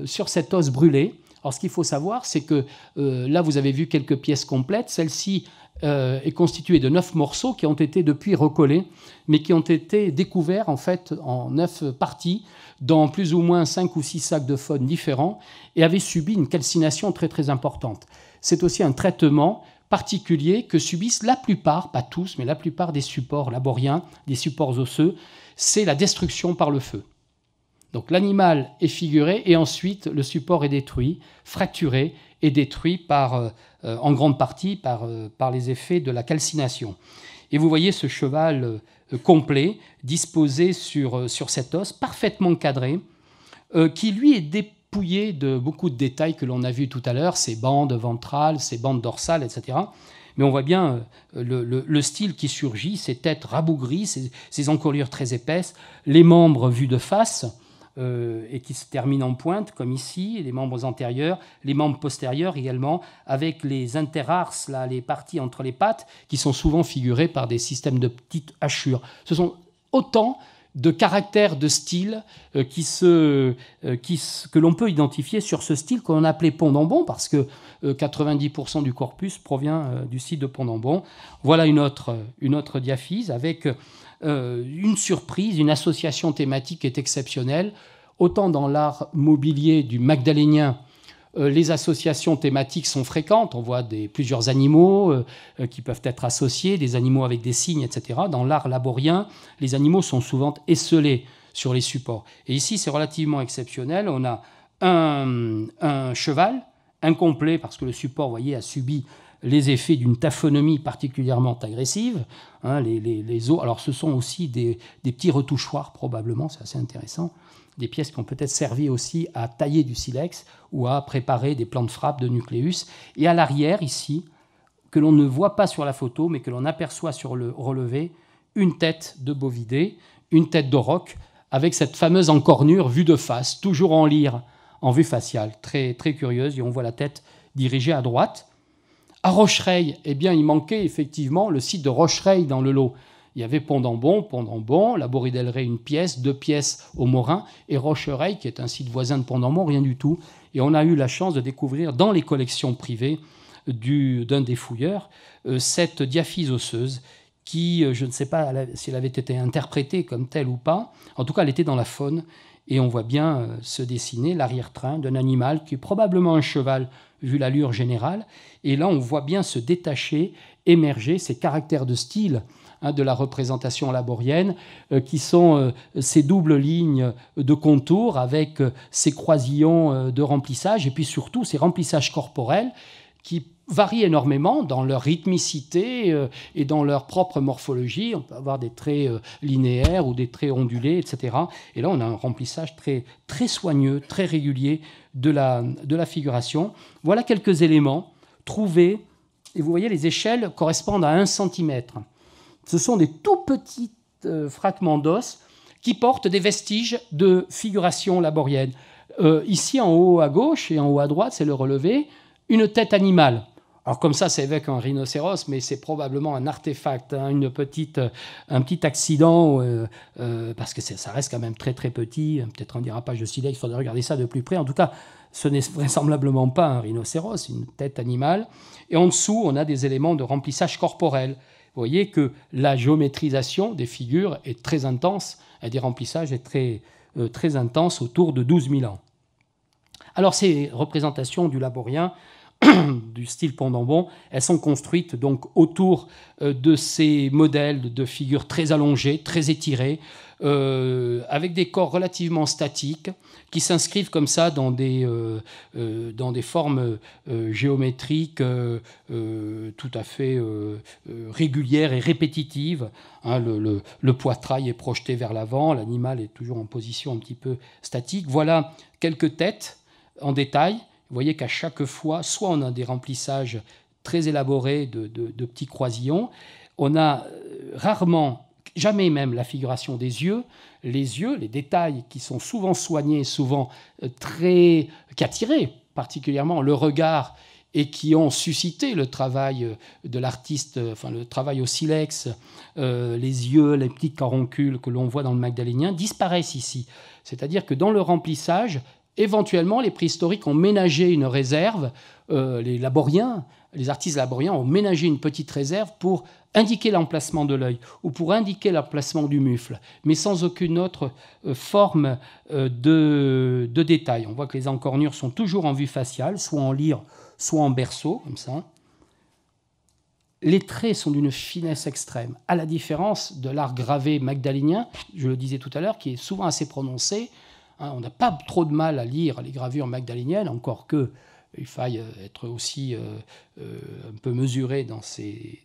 sur cet os brûlé. Alors ce qu'il faut savoir, c'est que là, vous avez vu quelques pièces complètes. Celle-ci euh, est constitué de neuf morceaux qui ont été depuis recollés, mais qui ont été découverts en fait en neuf parties dans plus ou moins cinq ou six sacs de faune différents et avaient subi une calcination très très importante. C'est aussi un traitement particulier que subissent la plupart, pas tous, mais la plupart des supports laboriens, des supports osseux, c'est la destruction par le feu. Donc l'animal est figuré et ensuite le support est détruit, fracturé est détruit par, euh, en grande partie euh, par, les effets de la calcination. Et vous voyez ce cheval euh, complet disposé sur, cet os, parfaitement cadré, qui lui est dépouillé de beaucoup de détails que l'on a vu tout à l'heure, ses bandes ventrales, ses bandes dorsales, etc mais on voit bien le, style qui surgit, ses têtes rabougries, ses ces encolures très épaisses, les membres vus de face, euh, et qui se termine en pointe, comme ici, les membres antérieurs, les membres postérieurs également, avec les interarses, là, les parties entre les pattes, qui sont souvent figurées par des systèmes de petites hachures. Ce sont autant de caractères de style euh, qui euh, que l'on peut identifier sur ce style qu'on appelait Pont-d'Ambon, parce que 90% du corpus provient du site de Pont-d'Ambon. Voilà une autre, une autre diaphyse avec euh, une surprise, une association thématique est exceptionnelle. Autant dans l'art mobilier du Magdalénien, euh, les associations thématiques sont fréquentes. On voit des, plusieurs animaux euh, qui peuvent être associés, des animaux avec des signes, etc. Dans l'art laborien, les animaux sont souvent esselés sur les supports. Et ici, c'est relativement exceptionnel. On a un, un cheval incomplet parce que le support, vous voyez, a subi les effets d'une taphonomie particulièrement agressive. Hein, les, alors ce sont aussi des, petits retouchoirs probablement, c'est assez intéressant, des pièces qui ont peut-être servi aussi à tailler du silex ou à préparer des plans de frappe de nucléus. Et à l'arrière, ici, que l'on ne voit pas sur la photo, mais que l'on aperçoit sur le relevé, une tête de bovidé, une tête de roc, avec cette fameuse encornure vue de face, toujours en lire, en vue faciale, très, très curieuse, et on voit la tête dirigée à droite. À Rochereil, eh bien, il manquait effectivement le site de Rochereil dans le lot. Il y avait Pont-d'Ambon, la Boridellerie une pièce, deux pièces au Morin, et Rochereil, qui est un site voisin de pont rien du tout. Et on a eu la chance de découvrir dans les collections privées d'un des fouilleurs euh, cette diaphyse osseuse qui, euh, je ne sais pas si elle avait été interprétée comme telle ou pas, en tout cas elle était dans la faune, et on voit bien euh, se dessiner l'arrière-train d'un animal qui est probablement un cheval vu l'allure générale. Et là, on voit bien se détacher, émerger ces caractères de style hein, de la représentation laborienne, euh, qui sont euh, ces doubles lignes de contour avec ces croisillons de remplissage, et puis surtout ces remplissages corporels qui varient énormément dans leur rythmicité euh, et dans leur propre morphologie. On peut avoir des traits euh, linéaires ou des traits ondulés, etc. Et là, on a un remplissage très, très soigneux, très régulier de la, de la figuration. Voilà quelques éléments trouvés. Et vous voyez, les échelles correspondent à 1 cm. Ce sont des tout petits euh, fragments d'os qui portent des vestiges de figuration laborienne. ici, en haut à gauche et en haut à droite, c'est le relevé une tête animale. Alors comme ça, c'est évoque un rhinocéros, mais c'est probablement un artefact, hein, une petite, euh, un petit accident, euh, euh, parce que ça reste quand même très très petit, peut-être un dérapage de silex, il faudrait regarder ça de plus près. En tout cas, ce n'est vraisemblablement pas un rhinocéros, une tête animale. Et en dessous, on a des éléments de remplissage corporel. Vous voyez que la géométrisation des figures est très intense, et des remplissages est très, très intense autour de 12 000 ans. Alors ces représentations du laborien du style bon, elles sont construites donc autour euh, de ces modèles de figures très allongées, très étirées, euh, avec des corps relativement statiques qui s'inscrivent comme ça dans des, euh, formes géométriques tout à fait régulières et répétitives. Hein. le, poitrail est projeté vers l'avant, l'animal est toujours en position un petit peu statique. Voilà quelques têtes en détail vous voyez qu'à chaque fois, soit on a des remplissages très élaborés de, petits croisillons, on a euh, rarement jamais même la figuration des yeux, les yeux, les détails qui sont souvent soignés, souvent euh, très. qui attiraient particulièrement le regard et qui ont suscité le travail euh, de l'artiste, enfin le travail au silex, les yeux, les petites caroncules que l'on voit dans le Magdalénien, disparaissent ici. C'est-à-dire que dans le remplissage, Éventuellement, les préhistoriques ont ménagé une réserve, euh, les laboriens, les artistes laboriens ont ménagé une petite réserve pour indiquer l'emplacement de l'œil ou pour indiquer l'emplacement du mufle, mais sans aucune autre euh, forme euh, de, de, détail. On voit que les encornures sont toujours en vue faciale, soit en lyre, soit en berceau, comme ça. Les traits sont d'une finesse extrême, à la différence de l'art gravé magdalénien, je le disais tout à l'heure, qui est souvent assez prononcé, Hein, on n'a pas trop de mal à lire les gravures magdaléniennes, encore que euh, il faille euh, être aussi euh, un peu mesuré dans ses,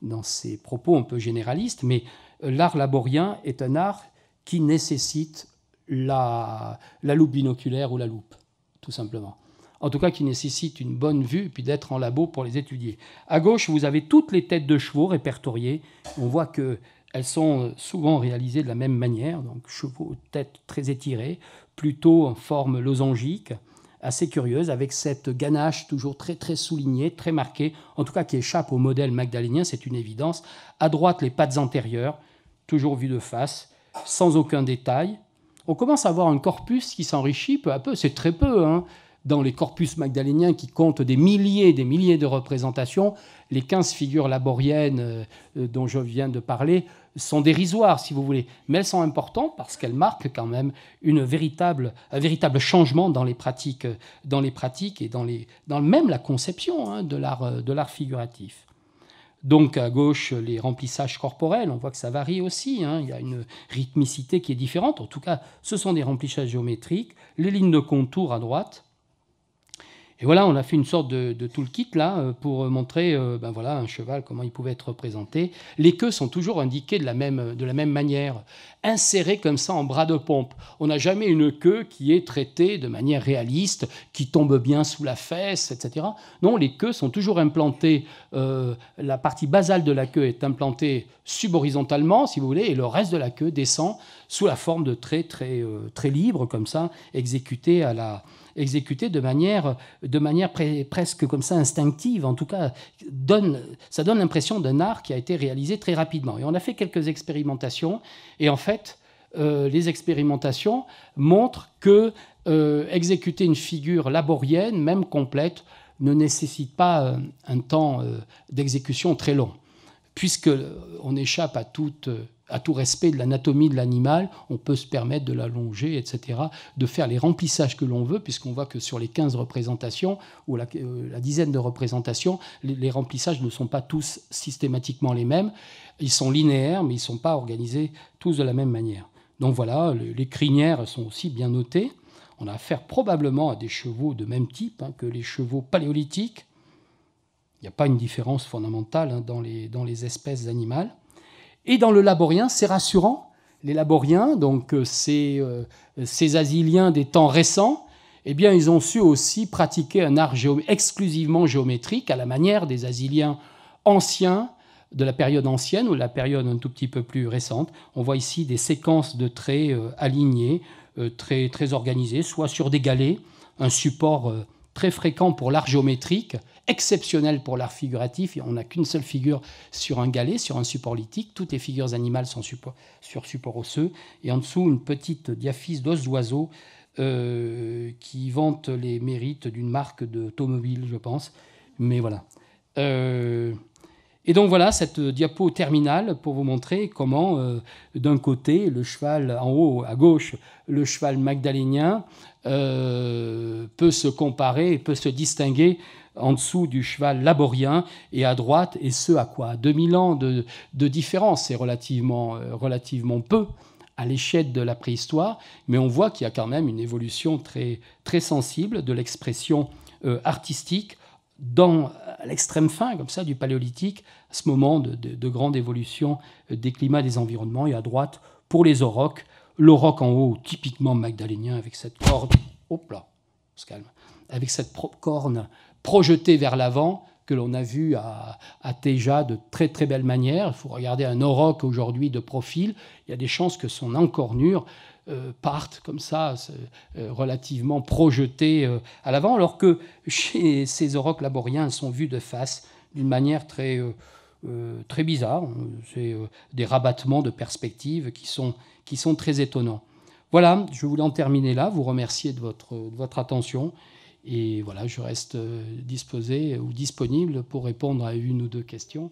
dans, ses propos un peu généralistes, mais l'art laborien est un art qui nécessite la, loupe binoculaire ou la loupe, tout simplement. En tout cas, qui nécessite une bonne vue puis d'être en labo pour les étudier. À gauche, vous avez toutes les têtes de chevaux répertoriées. On voit que elles sont euh, souvent réalisées de la même manière, donc chevaux tête très étirée, plutôt en forme losangique, assez curieuse, avec cette ganache toujours très très soulignée, très marquée, en tout cas qui échappe au modèle magdalénien, c'est une évidence. À droite, les pattes antérieures, toujours vues de face, sans aucun détail. On commence à voir un corpus qui s'enrichit peu à peu, c'est très peu, hein, dans les corpus magdaléniens qui comptent des milliers des milliers de représentations, les 15 figures laboriennes euh, euh, dont je viens de parler sont dérisoires, si vous voulez, mais elles sont importantes parce qu'elles marquent quand même une véritable, un véritable changement dans les pratiques, euh, dans les pratiques et dans, les, dans même la conception hein, de l'art figuratif. Donc à gauche, les remplissages corporels, on voit que ça varie aussi, hein. il y a une rythmicité qui est différente, en tout cas ce sont des remplissages géométriques, les lignes de contour à droite, et voilà, on a fait une sorte de, de toolkit là euh, pour euh, montrer euh, ben voilà, un cheval, comment il pouvait être représenté. Les queues sont toujours indiquées de la même, de la même manière, insérées comme ça en bras de pompe. On n'a jamais une queue qui est traitée de manière réaliste, qui tombe bien sous la fesse, etc. Non, les queues sont toujours implantées. la partie basale de la queue est implantée subhorizontalement, si vous voulez, et le reste de la queue descend sous la forme de traits très, très, très libres, comme ça, exécutés à la exécutée de manière, de manière presque comme ça instinctive, en tout cas, donne, ça donne l'impression d'un art qui a été réalisé très rapidement. Et on a fait quelques expérimentations, et en fait, euh, les expérimentations montrent que euh, exécuter une figure laborienne, même complète, ne nécessite pas euh, un temps d'exécution très long, puisque on échappe à toute à tout respect de l'anatomie de l'animal, on peut se permettre de l'allonger, etc., de faire les remplissages que l'on veut, puisqu'on voit que sur les 15 représentations ou euh, la, dizaine de représentations, les, remplissages ne sont pas tous systématiquement les mêmes. Ils sont linéaires, mais ils ne sont pas organisés tous de la même manière. Donc voilà, les, crinières sont aussi bien notées. On a affaire probablement à des chevaux de même type hein, que les chevaux paléolithiques. Il n'y a pas une différence fondamentale hein, dans, les, dans les espèces animales. Et dans le laborien, c'est rassurant. Les laboriens, donc euh, ces, euh, ces asiliens des temps récents, eh bien, ils ont su aussi pratiquer un art exclusivement géométrique à la manière des asiliens anciens, de la période ancienne ou la période un tout petit peu plus récente. On voit ici des séquences de traits euh, alignés, très, très organisés, soit sur des galets, un support très fréquent pour l'art géométrique, exceptionnel pour l'art figuratif. On n'a qu'une seule figure sur un galet, sur un support lithique. Toutes les figures animales sont sur support osseux. Et en dessous, une petite diaphyse d'os d'oiseau euh, qui vante les mérites d'une marque de d'automobile, je pense. Mais voilà. Euh et donc voilà cette euh, diapo terminale pour vous montrer comment, euh, d'un côté, le cheval en haut à gauche, le cheval magdalénien, euh, peut se comparer, peut se distinguer en dessous du cheval laborien et à droite, et ce à quoi 2000 ans de, différence, c'est relativement, peu à l'échelle de la préhistoire, mais on voit qu'il y a quand même une évolution très, sensible de l'expression artistique dans l'extrême fin, comme ça, du paléolithique, à ce moment de, grande évolution euh, des climats, des environnements, et à droite, pour les aurochs, l'auroch en haut, typiquement magdalénien, avec cette corne, au plat. se calme, avec cette corne projetée vers l'avant, que l'on a vue à, à de très très belle manière. Il faut regarder un auroch aujourd'hui de profil, il y a des chances que son encornure euh, partent comme ça, euh, relativement projetés euh, à l'avant, alors que chez ces aurochs laboriens, elles sont vus de face d'une manière très, très bizarre. C'est des rabattements de perspectives qui sont, qui sont très étonnants. Voilà, je voulais en terminer là, vous remercier de votre, de votre attention. Et voilà, je reste disposé ou disponible pour répondre à une ou deux questions.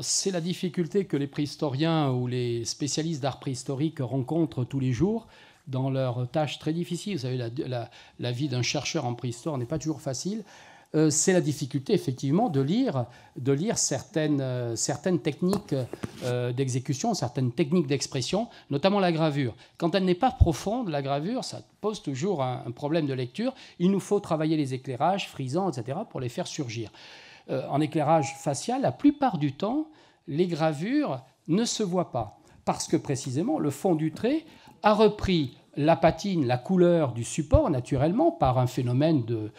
c'est la difficulté que les préhistoriens ou les spécialistes d'art préhistorique rencontrent tous les jours dans leurs tâches très difficiles. Vous savez, la, vie d'un chercheur en préhistoire n'est pas toujours facile. Euh, c'est la difficulté, effectivement, de lire, de lire certaines, euh, techniques euh, d'exécution, certaines techniques d'expression, notamment la gravure. Quand elle n'est pas profonde, la gravure, ça pose toujours un problème de lecture. Il nous faut travailler les éclairages, frisants, etc., pour les faire surgir. Euh, en éclairage facial, la plupart du temps, les gravures ne se voient pas. Parce que précisément, le fond du trait a repris la patine, la couleur du support, naturellement, par un phénomène de,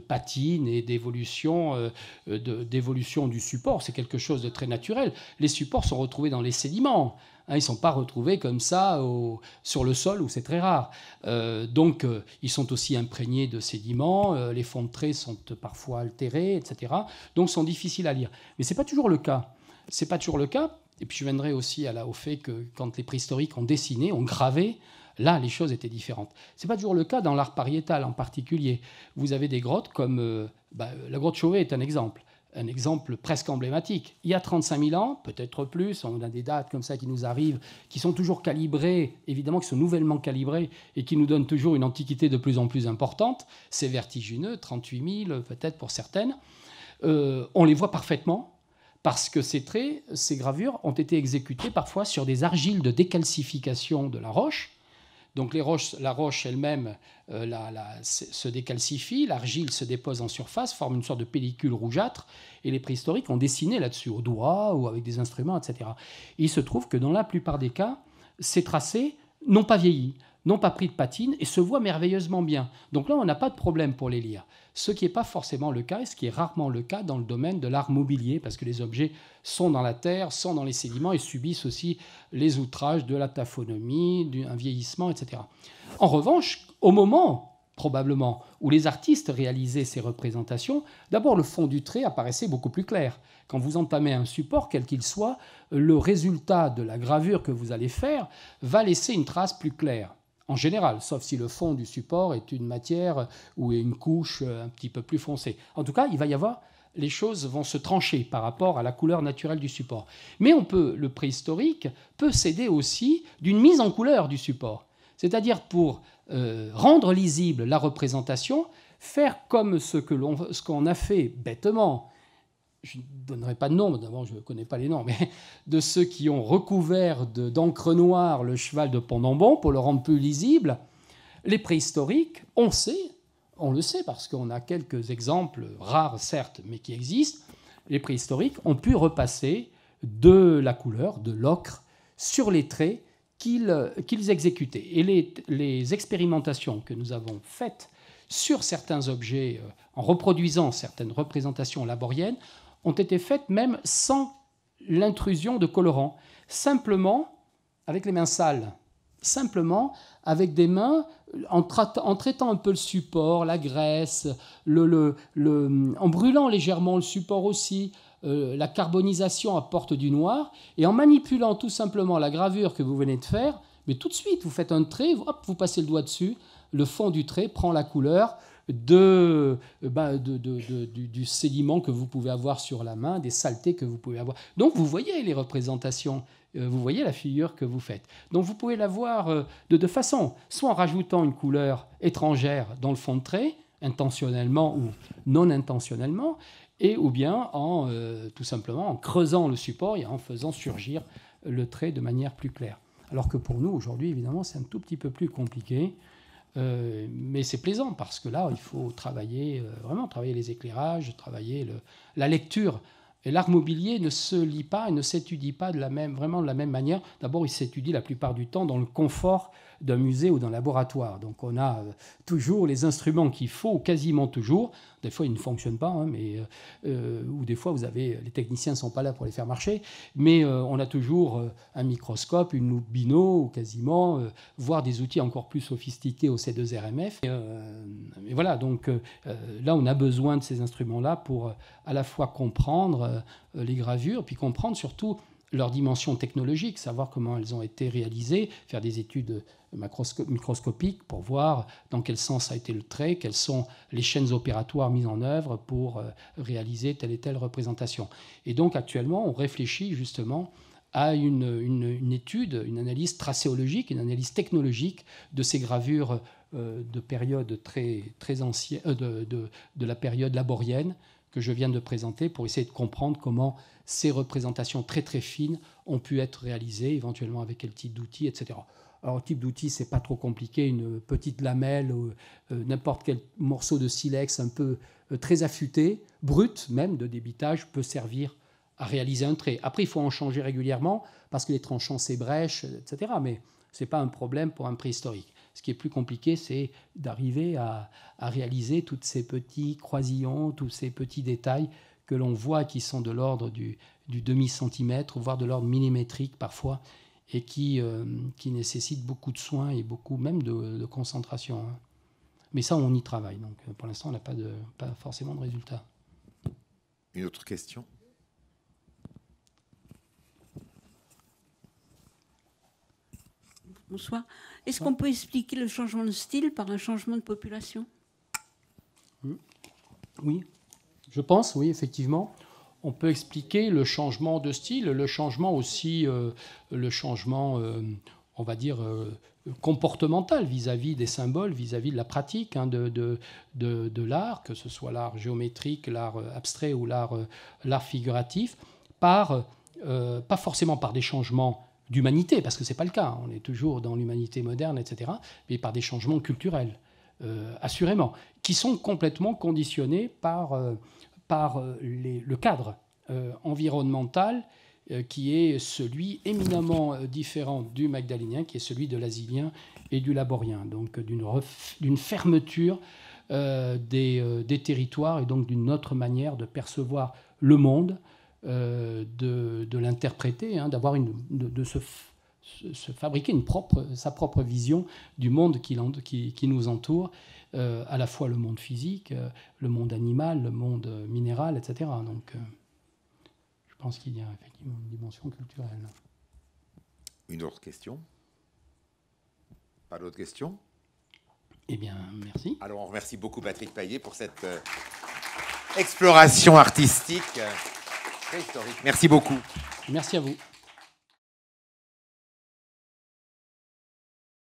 patine et euh, euh, d'évolution, du support. C'est quelque chose de très naturel. Les supports sont retrouvés dans les sédiments. Hein. ils ne sont pas retrouvés comme ça sur le sol où c'est très rare. Euh, donc, ils sont aussi imprégnés de sédiments. les fonds de traits sont parfois altérés, etc. Donc, sont difficiles à lire. Mais ce n'est pas toujours le cas. C'est pas toujours le cas. Et puis, je viendrai aussi à la, au fait que quand les préhistoriques ont dessiné, ont gravé, Là, les choses étaient différentes. Ce n'est pas toujours le cas dans l'art pariétal en particulier. Vous avez des grottes comme euh, bah, euh, la grotte Chauvet est un exemple, un exemple presque emblématique. Il y a 35 000 ans, peut-être plus, on a des dates comme ça qui nous arrivent, qui sont toujours calibrées, évidemment, qui sont nouvellement calibrées et qui nous donnent toujours une antiquité de plus en plus importante. C'est vertigineux, 38 000 peut-être pour certaines. Euh, on les voit parfaitement parce que ces traits, ces gravures ont été exécutées parfois sur des argiles de décalcification de la roche donc la roche elle-même euh, se décalcifie, l'argile se dépose en surface, forme une sorte de pellicule rougeâtre, et les préhistoriques ont dessiné là-dessus au doigt ou avec des instruments, etc. il se trouve que dans la plupart des cas, ces tracés n'ont pas vieilli, n'ont pas pris de patine et se voient merveilleusement bien. Donc là, on n'a pas de problème pour les lire ce qui n'est pas forcément le cas et ce qui est rarement le cas dans le domaine de l'art mobilier, parce que les objets sont dans la terre, sont dans les sédiments et subissent aussi les outrages de la taphonomie, d'un vieillissement, etc. En revanche, au moment probablement, où les artistes réalisaient ces représentations, d'abord le fond du trait apparaissait beaucoup plus clair. Quand vous entamez un support, quel qu'il soit, le résultat de la gravure que vous allez faire va laisser une trace plus claire en général, sauf si le fond du support est une matière ou une couche euh, un petit peu plus foncée. En tout cas, il va y avoir les choses vont se trancher par rapport à la couleur naturelle du support. Mais on peut, le préhistorique peut s'aider aussi d'une mise en couleur du support. C'est-à-dire pour euh, rendre lisible la représentation, faire comme ce que l'on, ce qu'on a fait bêtement je ne donnerai pas de nom, d'abord je ne connais pas les noms, mais de ceux qui ont recouvert d'encre noire le cheval de Pondambon pour le rendre plus lisible, les préhistoriques, on sait, on le sait parce qu'on a quelques exemples rares certes, mais qui existent, les préhistoriques ont pu repasser de la couleur, de l'ocre, sur les traits qu'ils exécutaient. Et les, expérimentations que nous avons faites sur certains objets, euh, en reproduisant certaines représentations laboriennes, ont été faites même sans l'intrusion de colorants, simplement avec les mains sales, simplement avec des mains euh, en, traitant un peu le support, la graisse, euh, en brûlant légèrement le support aussi, euh, la carbonisation apporte du noir, et en manipulant tout simplement la gravure que vous venez de faire, mais tout de suite, vous faites un trait, vous passez le doigt dessus, le fond du trait prend la couleur, euh, bah, du, sédiment que vous pouvez avoir sur la main, des saletés que vous pouvez avoir. Donc vous voyez les représentations, euh, vous voyez la figure que vous faites. Donc vous pouvez la voir euh, de deux façons, soit en rajoutant une couleur étrangère dans le fond de trait, intentionnellement ou non intentionnellement, et ou bien en tout simplement en creusant le support et en faisant surgir le trait de manière plus claire. Alors que pour nous aujourd'hui, évidemment, c'est un tout petit peu plus compliqué. Euh, mais c'est plaisant parce que là, il faut travailler euh, vraiment, travailler les éclairages, travailler la lecture. Et l'art mobilier ne se lit pas et ne s'étudie pas de la même, vraiment de la même manière. D'abord, il s'étudie la plupart du temps dans le confort d'un musée ou d'un laboratoire. Donc on a euh, toujours les instruments qu'il faut, quasiment toujours. Des fois, ils ne fonctionnent pas, hein, mais, euh, euh, ou des fois, vous avez, les techniciens ne sont pas là pour les faire marcher, mais on a toujours un microscope, une loupe bino, ou quasiment, voire des outils encore plus sophistiqués au C2RMF. et voilà, donc là, on a besoin de ces instruments-là pour à la fois comprendre les gravures, puis comprendre surtout leur dimension technologique, savoir comment elles ont été réalisées, faire des études microscopiques pour voir dans quel sens a été le trait, quelles sont les chaînes opératoires mises en œuvre pour euh, réaliser telle et telle représentation. Et donc actuellement, on réfléchit justement à une, une, étude, une analyse tracéologique, une analyse technologique de ces gravures euh, de période très, très ancienne, euh, de, de, de la période laborienne que je viens de présenter pour essayer de comprendre comment ces représentations très très fines ont pu être réalisées, éventuellement avec quel type d'outils, etc. Alors, type d'outil, c'est pas trop compliqué. Une petite lamelle, euh, n'importe quel morceau de silex un peu euh, très affûté, brut même de débitage, peut servir à réaliser un trait. Après, il faut en changer régulièrement parce que les tranchants s'ébrèchent, etc. Mais ce n'est pas un problème pour un préhistorique. Ce qui est plus compliqué, c'est d'arriver à, réaliser toutes ces petits croisillons, tous ces petits détails que l'on voit qui sont de l'ordre du, demi-centimètre, voire de l'ordre millimétrique parfois, et euh, qui, nécessitent beaucoup de soins et beaucoup même de, concentration. Hein. Mais ça, on y travaille. Donc euh, pour l'instant, on n'a pas, pas forcément de résultats. Une autre question Bonsoir. Est-ce qu'on peut expliquer le changement de style par un changement de population Oui, je pense, oui, effectivement. On peut expliquer le changement de style, le changement aussi, euh, le changement, euh, on va dire, euh, comportemental vis-à-vis des symboles, vis-à-vis de la pratique hein, de, de, l'art, que ce soit l'art géométrique, l'art abstrait ou l'art figuratif, par, pas forcément par des changements d'humanité, parce que ce n'est pas le cas, on est toujours dans l'humanité moderne, etc., mais par des changements culturels, euh, assurément, qui sont complètement conditionnés par, euh, par euh, le cadre environnemental qui est celui éminemment différent du magdalénien, qui est celui de l'asilien et du laborien, donc d'une fermeture des, des, territoires et donc d'une autre manière de percevoir le monde euh, de, l'interpréter, hein, d'avoir une, de, se, fabriquer une propre, sa propre vision du monde qui, nous entoure, euh, à la fois le monde physique, euh, le monde animal, le monde minéral, etc. Donc, je pense qu'il y a effectivement une dimension culturelle. Une autre question Pas d'autres questions Eh bien, merci. Alors, on remercie beaucoup Patrick Payet pour cette exploration artistique. Merci beaucoup. Merci à vous.